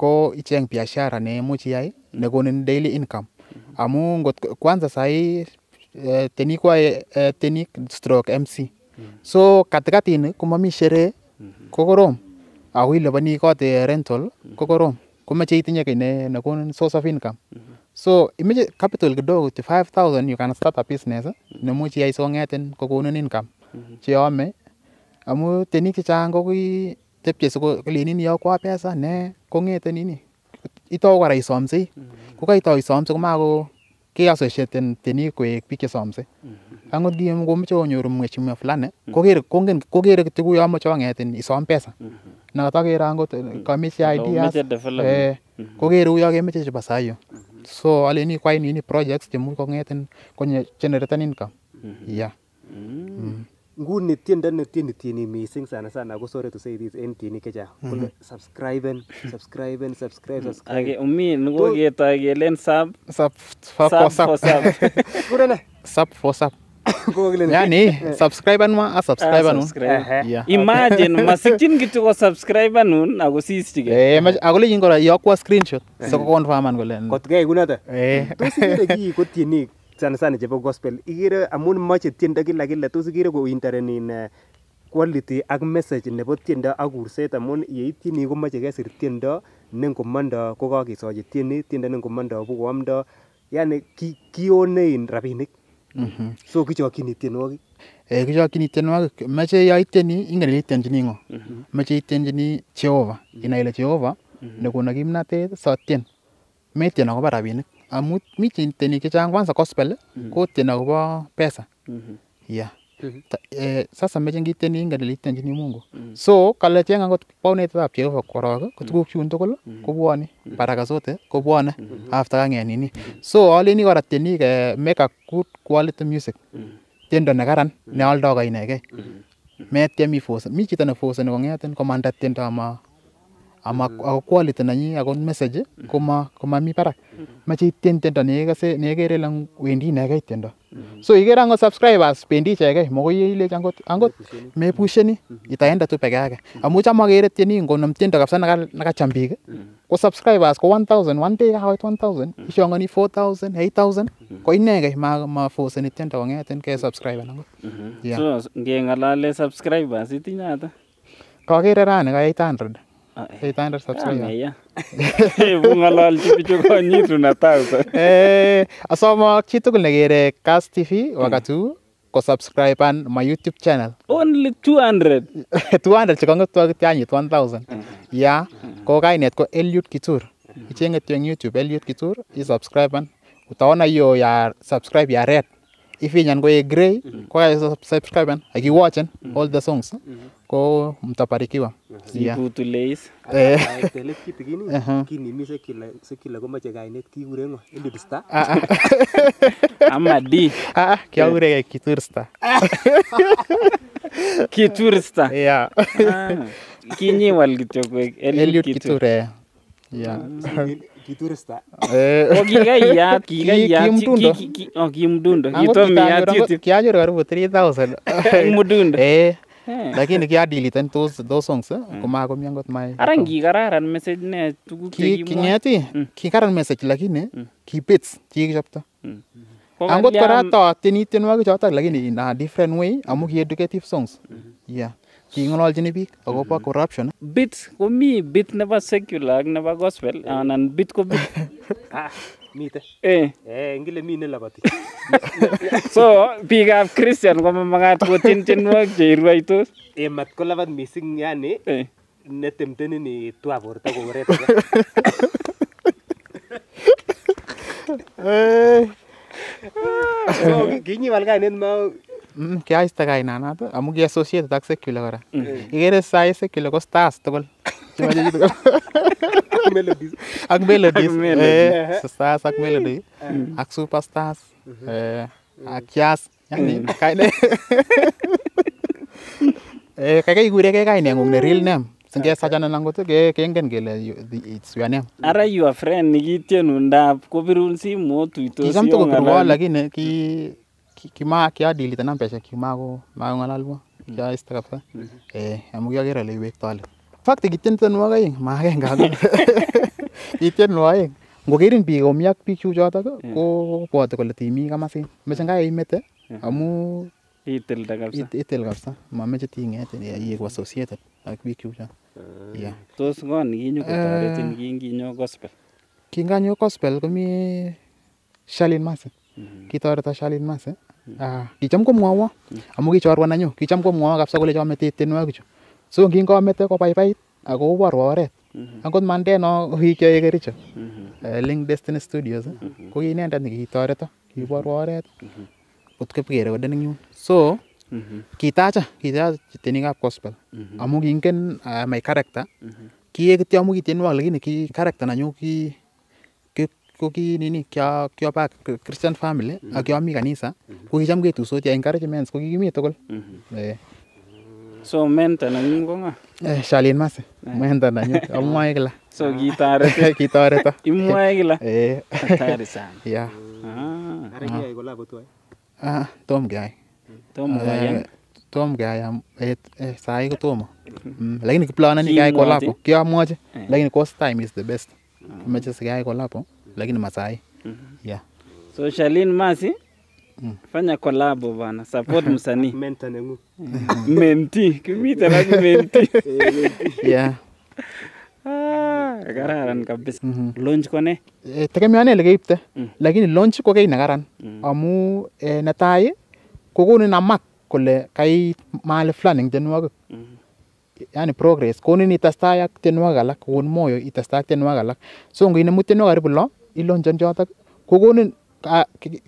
ko icheng biashara imuch iyai nekonin daily income amu ngot kwanza sai eh, teni kwa eh, teni stroke MC so katikati ni ko mami shere ko korom ako ilipani kot eh, rental mm -hmm. ko korom komeche itinye kiy ne konin source of income so imeche capital kidogo to 5000 you can start a business ne mm -hmm. nemuch iyai song'etin kokonin income mm cheome amu teni chechang ko tepche yo iyokwo pesa ne kong'ete nini itou kora isomsei kokaitou isomse mm-hmm. komako keasosieten teni koek biik chesomse mm-hmm. angot komoche onyoru mheshimiwa fulani mm-hmm. kokere kongen kokere kityo kouyo moche ong'etin isom pesa nakatokere angot eh, kameche ideas eh, kokere kouyo kemoche chebo sayo so aleni kwai nini projects chemuch kong'etin konyo generate income yeah mm nguni tiendo netieni tieni mising sana sana ko sore to say this en tieni kecha mhm. kole subscriben subscriben subscribe mhm. subscribe umi nuko geta gelen sub sub for sub sub kurene sub for sub yani eh. subscribe anwa a subscribe anu imagine masikin kityo ko subscribe anu na subscribanun ako sischige eh, ako lechin kora iyokwo screenshot so eh. sikokonfaman kole kotkei kunoto tos ikere kii ko tieni sana sana chebo gospel ikere amun mache tiendo kila kila tos ikere kointerenin eh, quality ak message nebo tiendo ak kurset amun yeityini komoche kesir tiendo ne ngomando ko kakisochi tieni tiendo ne ngomondo ko koamdo yani kionein rabinik mm -hmm. so kichokyini tienwogik eh, kichokyini tienwogik meche yo ityeni ingen ile ityenchini ng'o mm -hmm. meche Jehova mm -hmm. ile Jehova mm -hmm. nekona kimnatet sotyen metyen akobo rabinik amu mi tieni chechang kwanza gospel mm. kotieni akobo pesa ya -hmm. yeah. Mhm. Eh, sasa mecheng kiteni ingen ile itenchini Mungu mhm. so kale cheng angot bounetab Jehova korok ko mhm. tuguk chun tugul mm. kobwone mm. baraka zote kobwone after kang'et nini so aleni kora tienik eh, make a good quality music mm. tiendo nekaran mm. nealdo kainegei metiem iforce mi chito neforceni kong'etin komanda tiendo ama ama mm. ako quality nenyin ako message mm. koma komami barak mm. mache itien tiendo ne nekere ile wendi inekei tiendo so ikere angot subscribers bendi ichekei makoi ilech angot angot mepusheni mm-hmm. itaenda tu peke yake mm-hmm. amu cham akere tieni ngonom tiendo kabisa nekacham biik ko subscribers ko 1000 one day kakoit 1000 ishongoni 4000 8000 ko mm-hmm. inekei ma ma forceni tiendo kong'etin ke subscriben angot yeah. so ngeng'alale subscribers itinye ata kakere rani kayait 100 800 subscribers. Ibung'ololchi ah, bichu konyitun atausa. Eh, Asome ak chitugul nekere kas TV wakati huu kusubscribean my YouTube channel. Only 200. 200 chekong'etu kityo anyit 1000. ya ko kainet ko Eliud Kitur. Mm-hmm. Icheng'e kityo en YouTube Eliud Kitur, isubscribean. Utaona hiyo ya subscribe ya red ifinyan koe grey mm mm-hmm. akiwachen mm-hmm. all the songs mm-hmm. ko mtaparikiwa kiaurege kiaureke kitursta kinyiwal kityo koek eliud kiture mm. kiturista kikaiyat kikaiyatkiimdundo kianyoru karibu 3000 mudundo eh. Eh. lakini kiadilitan those those songs eh, mm. komakomi angot my ara ngikararan message ne tuguk kingeti mm. kikaran message lakini mm. kibits chekikichopto angot kora totieni tienwogik chotok lakini in a different way amu ki educative songs yeah king'ololchini biik akobo mm-hmm. corruption bit komi bit nebo secular ak nebo gospel anan bit ko bit ah, miten eh, eh ngile christian komamakat kotien tienwogik cheirwaitos eh, mat kolabat missing yani eh. netemtenin twa borto koret kinyiwal kainet mau Mm, kiaiste kainanat amu kiassociate ak secular kora mm. mm. ikere sai secular ko stars tugul ak melodies eh, stars ak melody mm. ak superstars mm-hmm. eh, ak jazz yani kaine eh kaikai ikuregei kaineng'ung ne real name singesachanan angot kengen kele it's your name ara your friend nikitienundab kopirun simotuitosi kicham tukopirwo lakini ki kima kimaa kiadilit anan nambaisiek kimako makong'alalwo mm. kiaiste istrafa e. mm-hmm. eh amu kiaker ale iwektoi let fakti kityen tienwogik aeng ma agenge ako kityenwo aeng ngokerin biik komi ak biik chuchotok mm. ko kole timi kamasin meche ngai imete mm-hmm. amu itel itel itilde kabisa itil kabisa mameche ting'et eh, ieku associated ak biik chuchok eh, yeah. tos ng'o nikinyo kotoretin eh. kinginyo gospel kinganyo gospel komi Shalin Masi mm-hmm. kitoreto Shalin masa Ah. kicham komwowo amu ki chorwanenyu, kicham komwowo kabisa kole chomete tienwokichu. So ngingomete kobaibait ako oborwo oret. Mhm. Angot mandeno kokikyoe Kericho, mhm. eh, Link Destiny Studios mhm. ko ki inendet nekitoreto, kiborwo oret kot kipkerekoden eng yun. So kitacha, kitacha tienikab gospel amu kingen ah, my character, kiek kityo amu ki lakini ki character nenyu ki ko ki nini kyo kyopa Christian family mm -hmm. ak kyomi kanisa mm -hmm. ko kicham ketusoti encourage mens ko kikimi tugul mm -hmm. eh. So menta nengung ko ng'o? Eh, Shalin Masi. Eh. Mentor nenyu. Amwae kila. So kitoreto. kitoreto. Imwae kila. Eh. Hatari sana. Yeah. Ah. Ara kiyai collab tuwai? Ah, tom kiyai. Tom eh, kiyai. Tom kiyai am eh, eh sai ko tom Mm, lakini kiplanani kiyai collab. Kiamwachi. Eh. Lakini cost time is the best. mm. Ah. Kimeche sikiyai collab lakini Masai. Mhm. ya So Shalin Masi Mm. Fanya kolabo bana, support msanii menta nengu menti kimita laki menti eh, yeah ah, kararan kabisa mhm. launch ko ne eh, tegemeane elekeipte mm. lakini launch ko kei nekaran mm. amu eh, netai kokonin amak kole kait mahali fulani eng tienwogik mm. yani progress konin itestai ak tienwogik alak kokon moyo itestai ak alak so nginemu tienwogik karibu lo ilonchen choto kokonin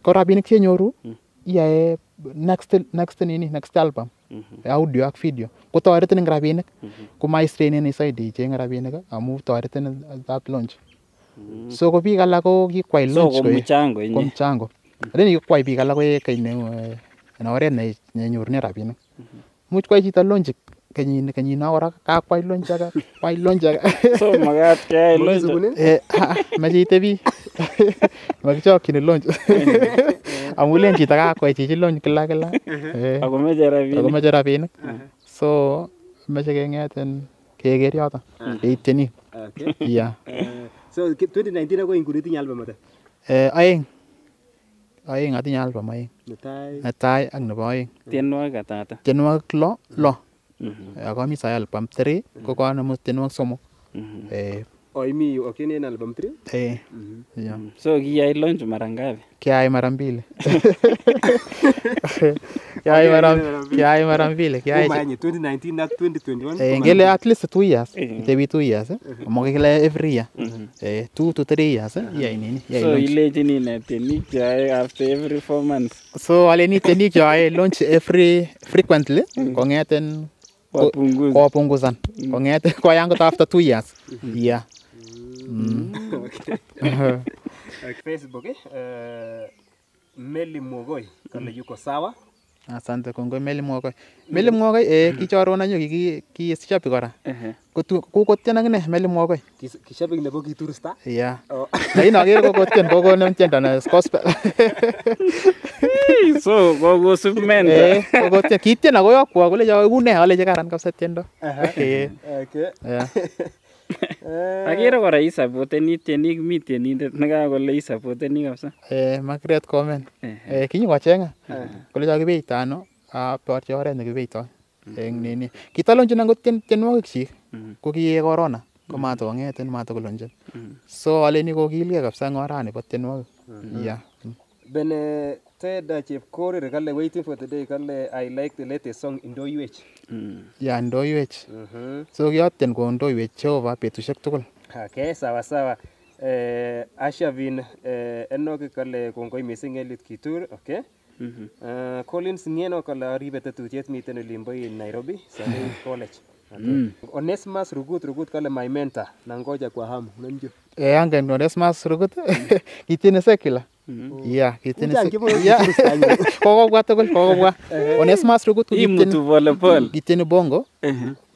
ko rabinik chenyoru mm. iyae next next nini next album mm-hmm. e audio ak video kotoretin eng rabinik mm-hmm. komaistrainin saidi ichenge rabinik amu toretin that launch mm-hmm. so ko biik alak ko kikwai launch ko mchango lakini kikwai biik alak koek keny eh, en oret nenyorune rabinik much kwai chito launch kenyini kenyino kora kakwai lunch ake kwai lunch ake so makat keyai lunch eh ah, meche itebi makichokyin lunch amu len chito kakwai chichi lunch kila kila uh-huh. eh, akomeche rabinik akomeche rabinik uh-huh. so meche keng'et en keker yoton keityeni uh-huh. yeah uh, so 2019 ako inguni itinye album ata eh aeng aeng atinye album aeng netai netai ak nebo aeng tienwogik ata ata lo lo Mm-hmm. Ako ami sayo album 3 mm-hmm. ko konemu tienwogik somok. Mm-hmm. Eh, Oimi oh, okeni en album Eh. So kiyai launch mara ngapi? Kiyai mara mbili. Kiyai mara mbili, Eh, at least two years. Eh. Itebi two years eh. eh. Amoke kila every year. Eh, two to three years eh. Iyai nini? Iyai So jini na tienik kiyai after every four months. So aleni teni kiyai launch every frequently mm. kongeten kopunguzan kong'ete mm. koyan kot after two years mm-hmm. yeah mm. mm. okay. Uh-huh. Facebook eh, uh, Meli Mogoi kale yuko sawa Asante kongoi Meli Mwokoy. Meli Mwokoy eh mm. ki ki kikishabik kora. Eh. Ko ko Kokotien akine Meli Mwokoy. Kishabik nebo ina Yeah. ko oh. akere kokotien kokonem tiendo ne gospel. So kokosib men. Eh kokotien kitien akoyokwo kole yo iku nee olechi karan kapsa tiendo. Eh. Okay. Yeah. Eh. Agere kora isapoteni tienik, mi tienindet nekakole isapoteni kapsa Eh, Margaret Komen. Eh, eh kinyo kocheng'a. Eh. Kolecho kibeito ano, aborchi oret nekibeito mm. eng nini. Kitolonjin angot tienwogik chik mm. ko kiek corona ko mm. matong'etin matokolonjin. So aleni kokilgei kapsa eng orani bo tienwogik. Yeah. Bene Fedha Chepkorir kale waiting for day kale I like the latest song indoiwech. Mm. Ya indoiwech. Mm -hmm. So kiyotyen kondoiwech Jehova betusiek tugul. Okay, sawa sawa. Eh, Ashavin eh, Enoch kale kongoi missing en Kitur, okay? Mm -hmm. uh, Collins Ngeno kale aribe tetutyet miten olimbo Nairobi, Sami mm. College. Okay. Mm. Onesmas Rugut Rugut kale my mentor, nangoja kwa hamu. Unamjua? Eh, angen Onesmas Rugut. Kitene secular ya mm-hmm. oh. yeah kokobwa tugul kokobwa eh. onesmas rugut kityeni bongo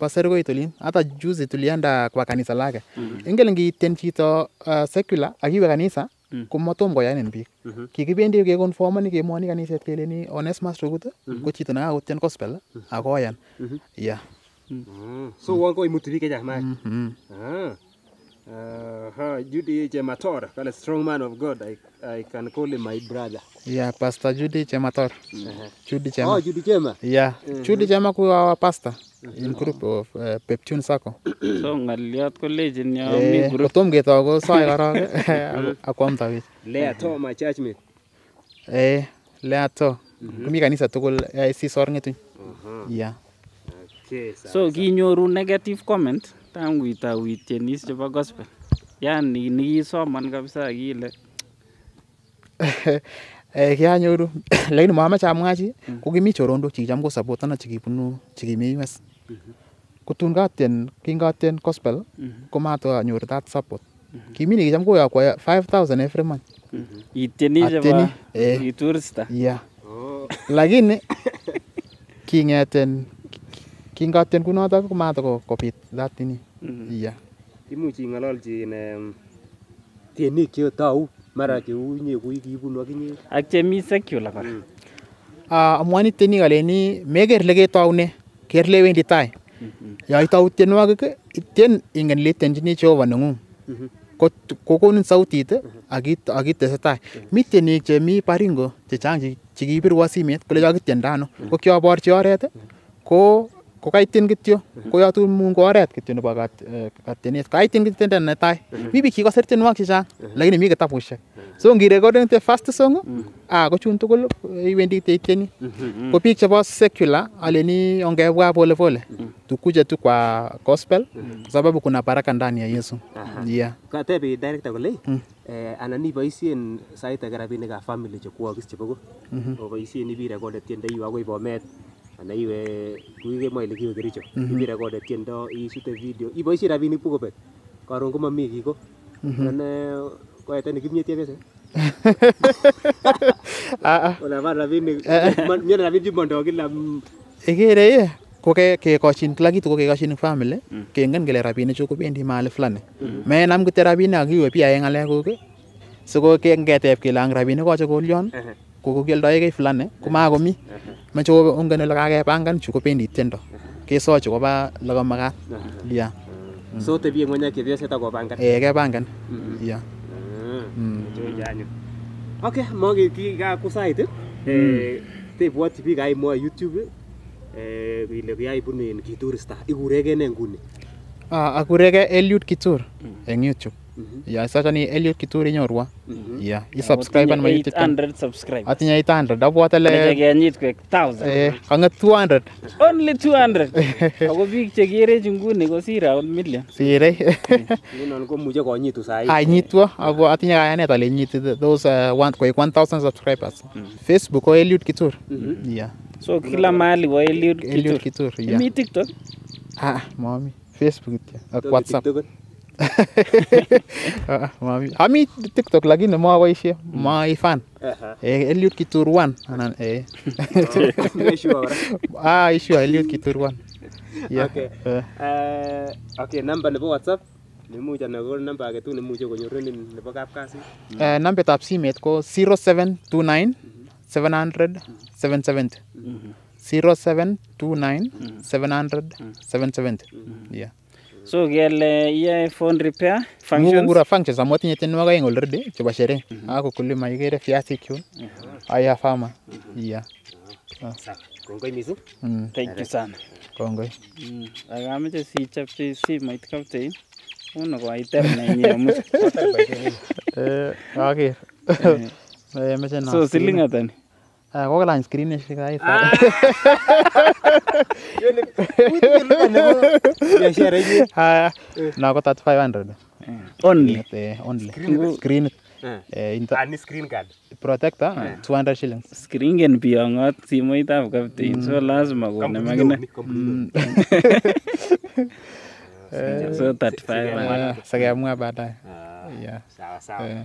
pasar ata olin hata juzi tulienda kwa kanisa lake mm-hmm. ingele ngiten chito uh, secular akiwe kanisa mm. komatom koyanin biik mm-hmm. kikibendi kekonfomani kemwoni kaniset keleni onesmas rugut ko chito nekakotien gospel akoyan ya so won koimuti biik chechang mach uh, uh-huh, her Judy Chemator, a strong man of God. I, I can call him my brother. Yeah, Pastor Judy Chemator. Mm uh-huh. -hmm. Judy Chema. Oh, Judy Chema. Yeah. Mm -hmm. Judy Chema kuwa our pastor mm -hmm. in group of uh, Peptune Sako. so ngaliot kolejin ya eh, mi group. Kotom getoo ko sai korok akwam tawich. Lea to my church mate. Eh, lea to. Mm-hmm. Kimi kanisa tugul eh, IC sor ngetuny. Yeah. Okay, so kinyoru negative comment? tangu itau itienis chebo gospel yani nikisoman kabisa akile eh kianyoru lakini mamache amwachi mm. ko chorondok chikicham ko supportana chekibunu US mm -hmm. kotun katien kingatien gospel mm -hmm. komatanyoru that support mm -hmm. kimi nikicham koyokwa 5000 every month mm -hmm. itienishe ba eh, iturista yeah oh. lakini kingeten kingatien kunotok komatokobit that ini mm-hmm. iya imuch ing'ololchi tienik chetou mara cheu inye kou akinye ak chemi secular kora mm. ah, amwani tienik aleni meker le ketoune ker le wendi tai mm-hmm. yo itou tienwogik itien ingen le itienchini jehova neng'ung mm-hmm. kokonin sautit ak itesetai mi tienik chemi baringo chechang chekibirwa simet kole cho ano ko kioborchi oret ko ko kaitin kityo mhm. ko yatu mungu oret kityo nebo katienet eh, kaitin kityo tiendo netai mhm. mi biik sertin wak chechang mhm. lakini mi kitabushek so recording the first song ah chun tugul iwendi teityeni ko biik chebo secular aleni bwa pole pole tukuje tu kwa gospel sababu kuna baraka ndani ya Yesu yeah katebe director kole mm. eh, ana ni boisien saita age ka family chekuwa chekuokis chebo ko oboisien ibirekonde tiende yu akoi bomet anda iwe ge ile kiwe Kericho mm -hmm. ibirekode tiendo isute video iboisie rabinik buch kobek karon komami nane ko ane koetani kimyet akese olapan rabinik miano rabinik chumondoo kila ikere ye ko kekochin kila kitu ko kekochin family kengen kele rabinichu kobendi mahali fulani mm-hmm. menam kityo rabinik akiwe pi ayai ngalekuk siko ngeteb kele ang rabinik koche kolyon eh, eh. kei fulani komakomi mache ongen ole kakepangan chu kobendi tiendo kesochi koba lekamakat ya mm. so tebie ngweny ak chepyoset ak kopangan eh kepangan yeah mm. Mm. okay ki moge kikakusait eh te tv ga mo youtube eh ile kiaibun in kiturista ikuregee ne nguni ah akurege Eliud Kitur en youtube ya search ani Elliot Kituri nyorwa mm-hmm. ya i subscribe nima YouTube 800 subscribe atinye 800 abwote le kenyit kwek 1000 eh kanget 200 only 200 ako biik chekerech nguni kosire all million sire mm. ngunon komuche konyitu sahi anyitwo ah, ako atinye kayanet ale nyiti those uh, kwek 1000 subscribers mm. Facebook ko Elliot Kituri mm mm-hmm. so kila mahali wa Eliud Kituri. Eliud Kituri. Yeah. Mi TikTok? Ah, mami. Facebook ya. WhatsApp. ami tiktok lakini maboisie hmm. maifan eh, Eliud kitur ah. anan eh oh. ah issue ah, Eliud Kiturwan eh. Eh, nebo whatsapp nemuch anan ko namba age tugul nemuche konyorunin nebo kapkasi nambet ap simet ko 0729 700 770 0729 700 770 So gele ya phone repair functions? Mukura functions amu atinye tienwogik aeng already chebo sherehe. Mm -hmm. Ako kulima ikere viasik chun. Mm -hmm. Aya farmer. Mhm. Ah. Mm Kongoi mizu. Thank you sana. Kongoi. Mm. Akameche si simoit captain. Uno koitep nenyi amut. Eh, aker. Eh, eh meche So siling ata koke lany screenishek sait haya no ko 3500 only only screenit protector 200 shillings skringen biong'ot simoitab captain so lazima konem akine so 35 sekemwa baadaye sawa sawa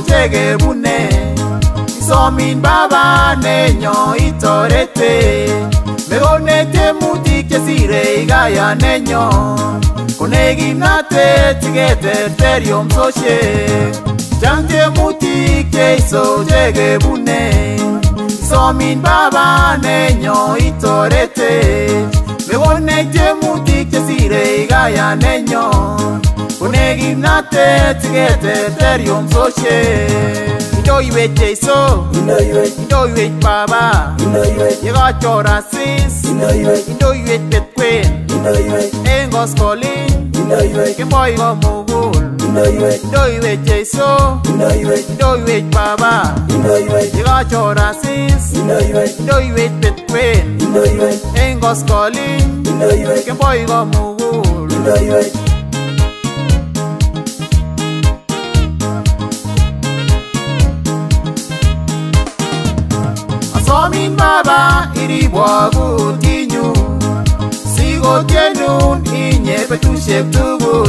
ochege bune somin baba neño itorete megonete mutik chesire igaya neño konegimnate chigeterteriomsoche chante mutik cheiso chege bune somin baba neño itorete megonete mutik chesire igaya neño neginate tsigete teriomsoshe ndo iwe jeso ndo iwe baba yegachora sis ndo iwe tetkwe engos koli kemboi go mugul ndo iwe jeso ndo iwe baba yegachora sis ndo iwe tetkwe engos koli kemboi go mugul ndo iwe Somi baba iri wabu dinyu Sigo tienun inye petu shep tugul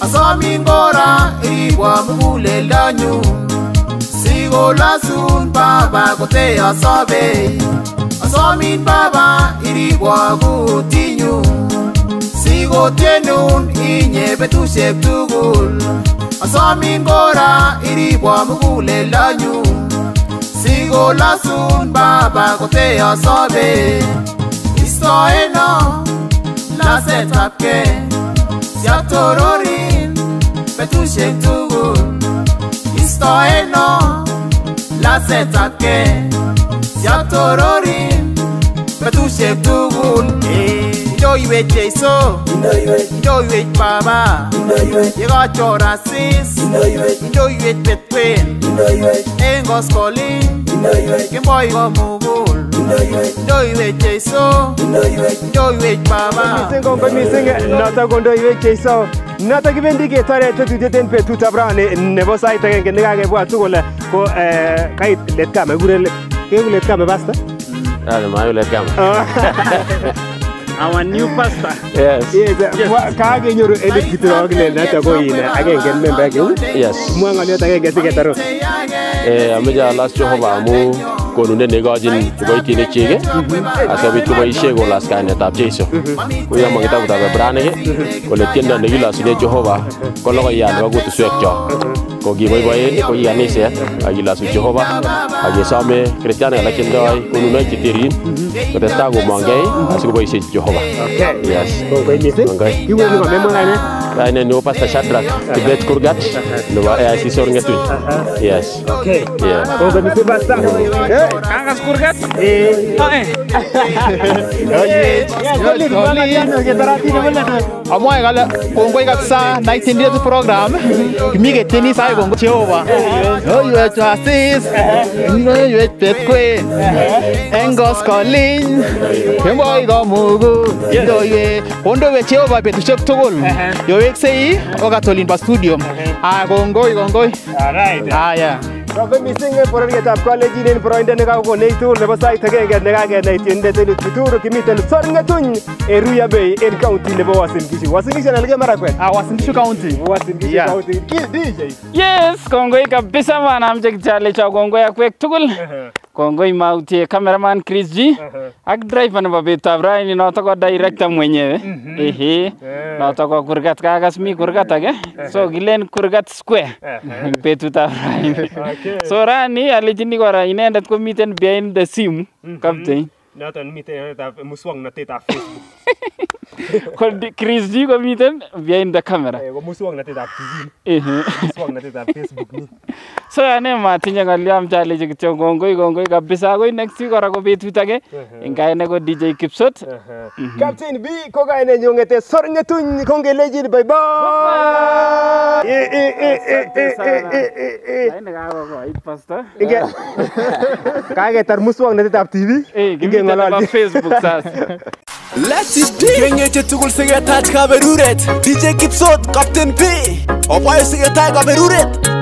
Asomi mbora iri wabu lelanyu Sigo lasun baba kote asobe Asomi baba iri wabu dinyu Sigo tienun inye petu shep tugul Asomi mbora iri wabu lelanyu Sigo lasun baba kote asobe sigolasun baba kote osobe isto eno lasetapke siatororin petusek tugun isto eno lasetapke siatororin petusek tugun Ndo iwe Jeso Ndo iwe Ndo iwe Baba Ndo iwe Yego chora sis Indoiwet Indoiwet betwen Indoiwet eng koskoliny Indoiwet kemboi komugul Indoiwet Indoiwet Jeiso Indoiwet Indoiwet baba Missing kongoi missing notok ko Indoiwet Jeiso notok kibendi ketore tetutiet en betutab no, nebo sait agenge nekakebwat tugul ko kait let kame kure kegu let kame pasta Mayulet kama Our new mm. pastor. Yes. yes. yes. Kakenyoru edit kitwog ne noto ko in agenge en member ake. Yes. Mwa ng'oliot agenge siketaru. Eh, ameche alas Jehovah amu go las kane tab jeso koboisie kolas kita ya Jeiso be brane ge kole tiendo nekilosune Jehova ko logoiyat nebo kutuswekchok ko kiboiboen ko ki kaniset ak kilosu Jehova ai kesome kristianik alak chetindoi konunoik cheterchin kotestai komongei asikoboisie Jehova yes kongoi missing kongoi kiwelu komemwa kainet Okay. Yes. Okay. die Okay. Kurgat, Okay. EIC Okay. Yes. Okay. Yeah. Oh, wenn du was sagst. Angas Kurgat? Eh. Oye. Amoy gala kongo ikatsa na itindia tu program kimige tini sai kongo cheova oyo tu asis no yo pet kwe engos kolin kemboy go mugu ndo ye ondo we cheova betushep tugul yo Teksei okat olin studio. Ah kongoi kongoi. Alright. Haya. Robe missing en bororietab Kalenjin en boroindo nekakokonech tugul nebo sait agenge nekakenai tienindet Eliud Kituru kimiten Lipsor ng'etuny en Ruya Bay en county nebo Uasin Gishu. Uasin Gishu anan Marakwet? Ah, Uasin Gishu county. Uasin Gishu yeah. county. DJ. Yes, kongoi kabisa manamche kichale cho kongoi akwek tugul. Kongoi mautie cameraman Chris G. Uh -huh. Ak driver nebo betab raini noto ko director mwenyewe. Mm -hmm. Ehe. Yeah. Noto ko kurgat kagas mi kurgat age. Uh -huh. So kilen kurgat square uh -huh. betutab raini. Okay. So rani alechini kora inendet komiten behind the sim mhm. mm -hmm. captain. Noton miten muswongnotetab Facebook. Chris G komiten behind the camera. Eh, ko muswoknotetab TV. Eh. Muswoknotetab Facebook ni. So ane matinye ng'olyo mchalechi kityo kongoi kongoi kabisa akoi next week kora ko betut age en kaine ko DJ Kipsot. Mhm. Captain B ko kaine nyu ng'ete sor ng'etuny ko ngelechin bye bye. Eh Kaine eh, eh, eh, kakokoit pastor. Inge kaketar muswoknotetab TV. Eh, Facebook sasa. Let it dig! Genge chetugul sigetach kaberuret DJ Kipsot, Captain P Opoyo sigetach kaberuret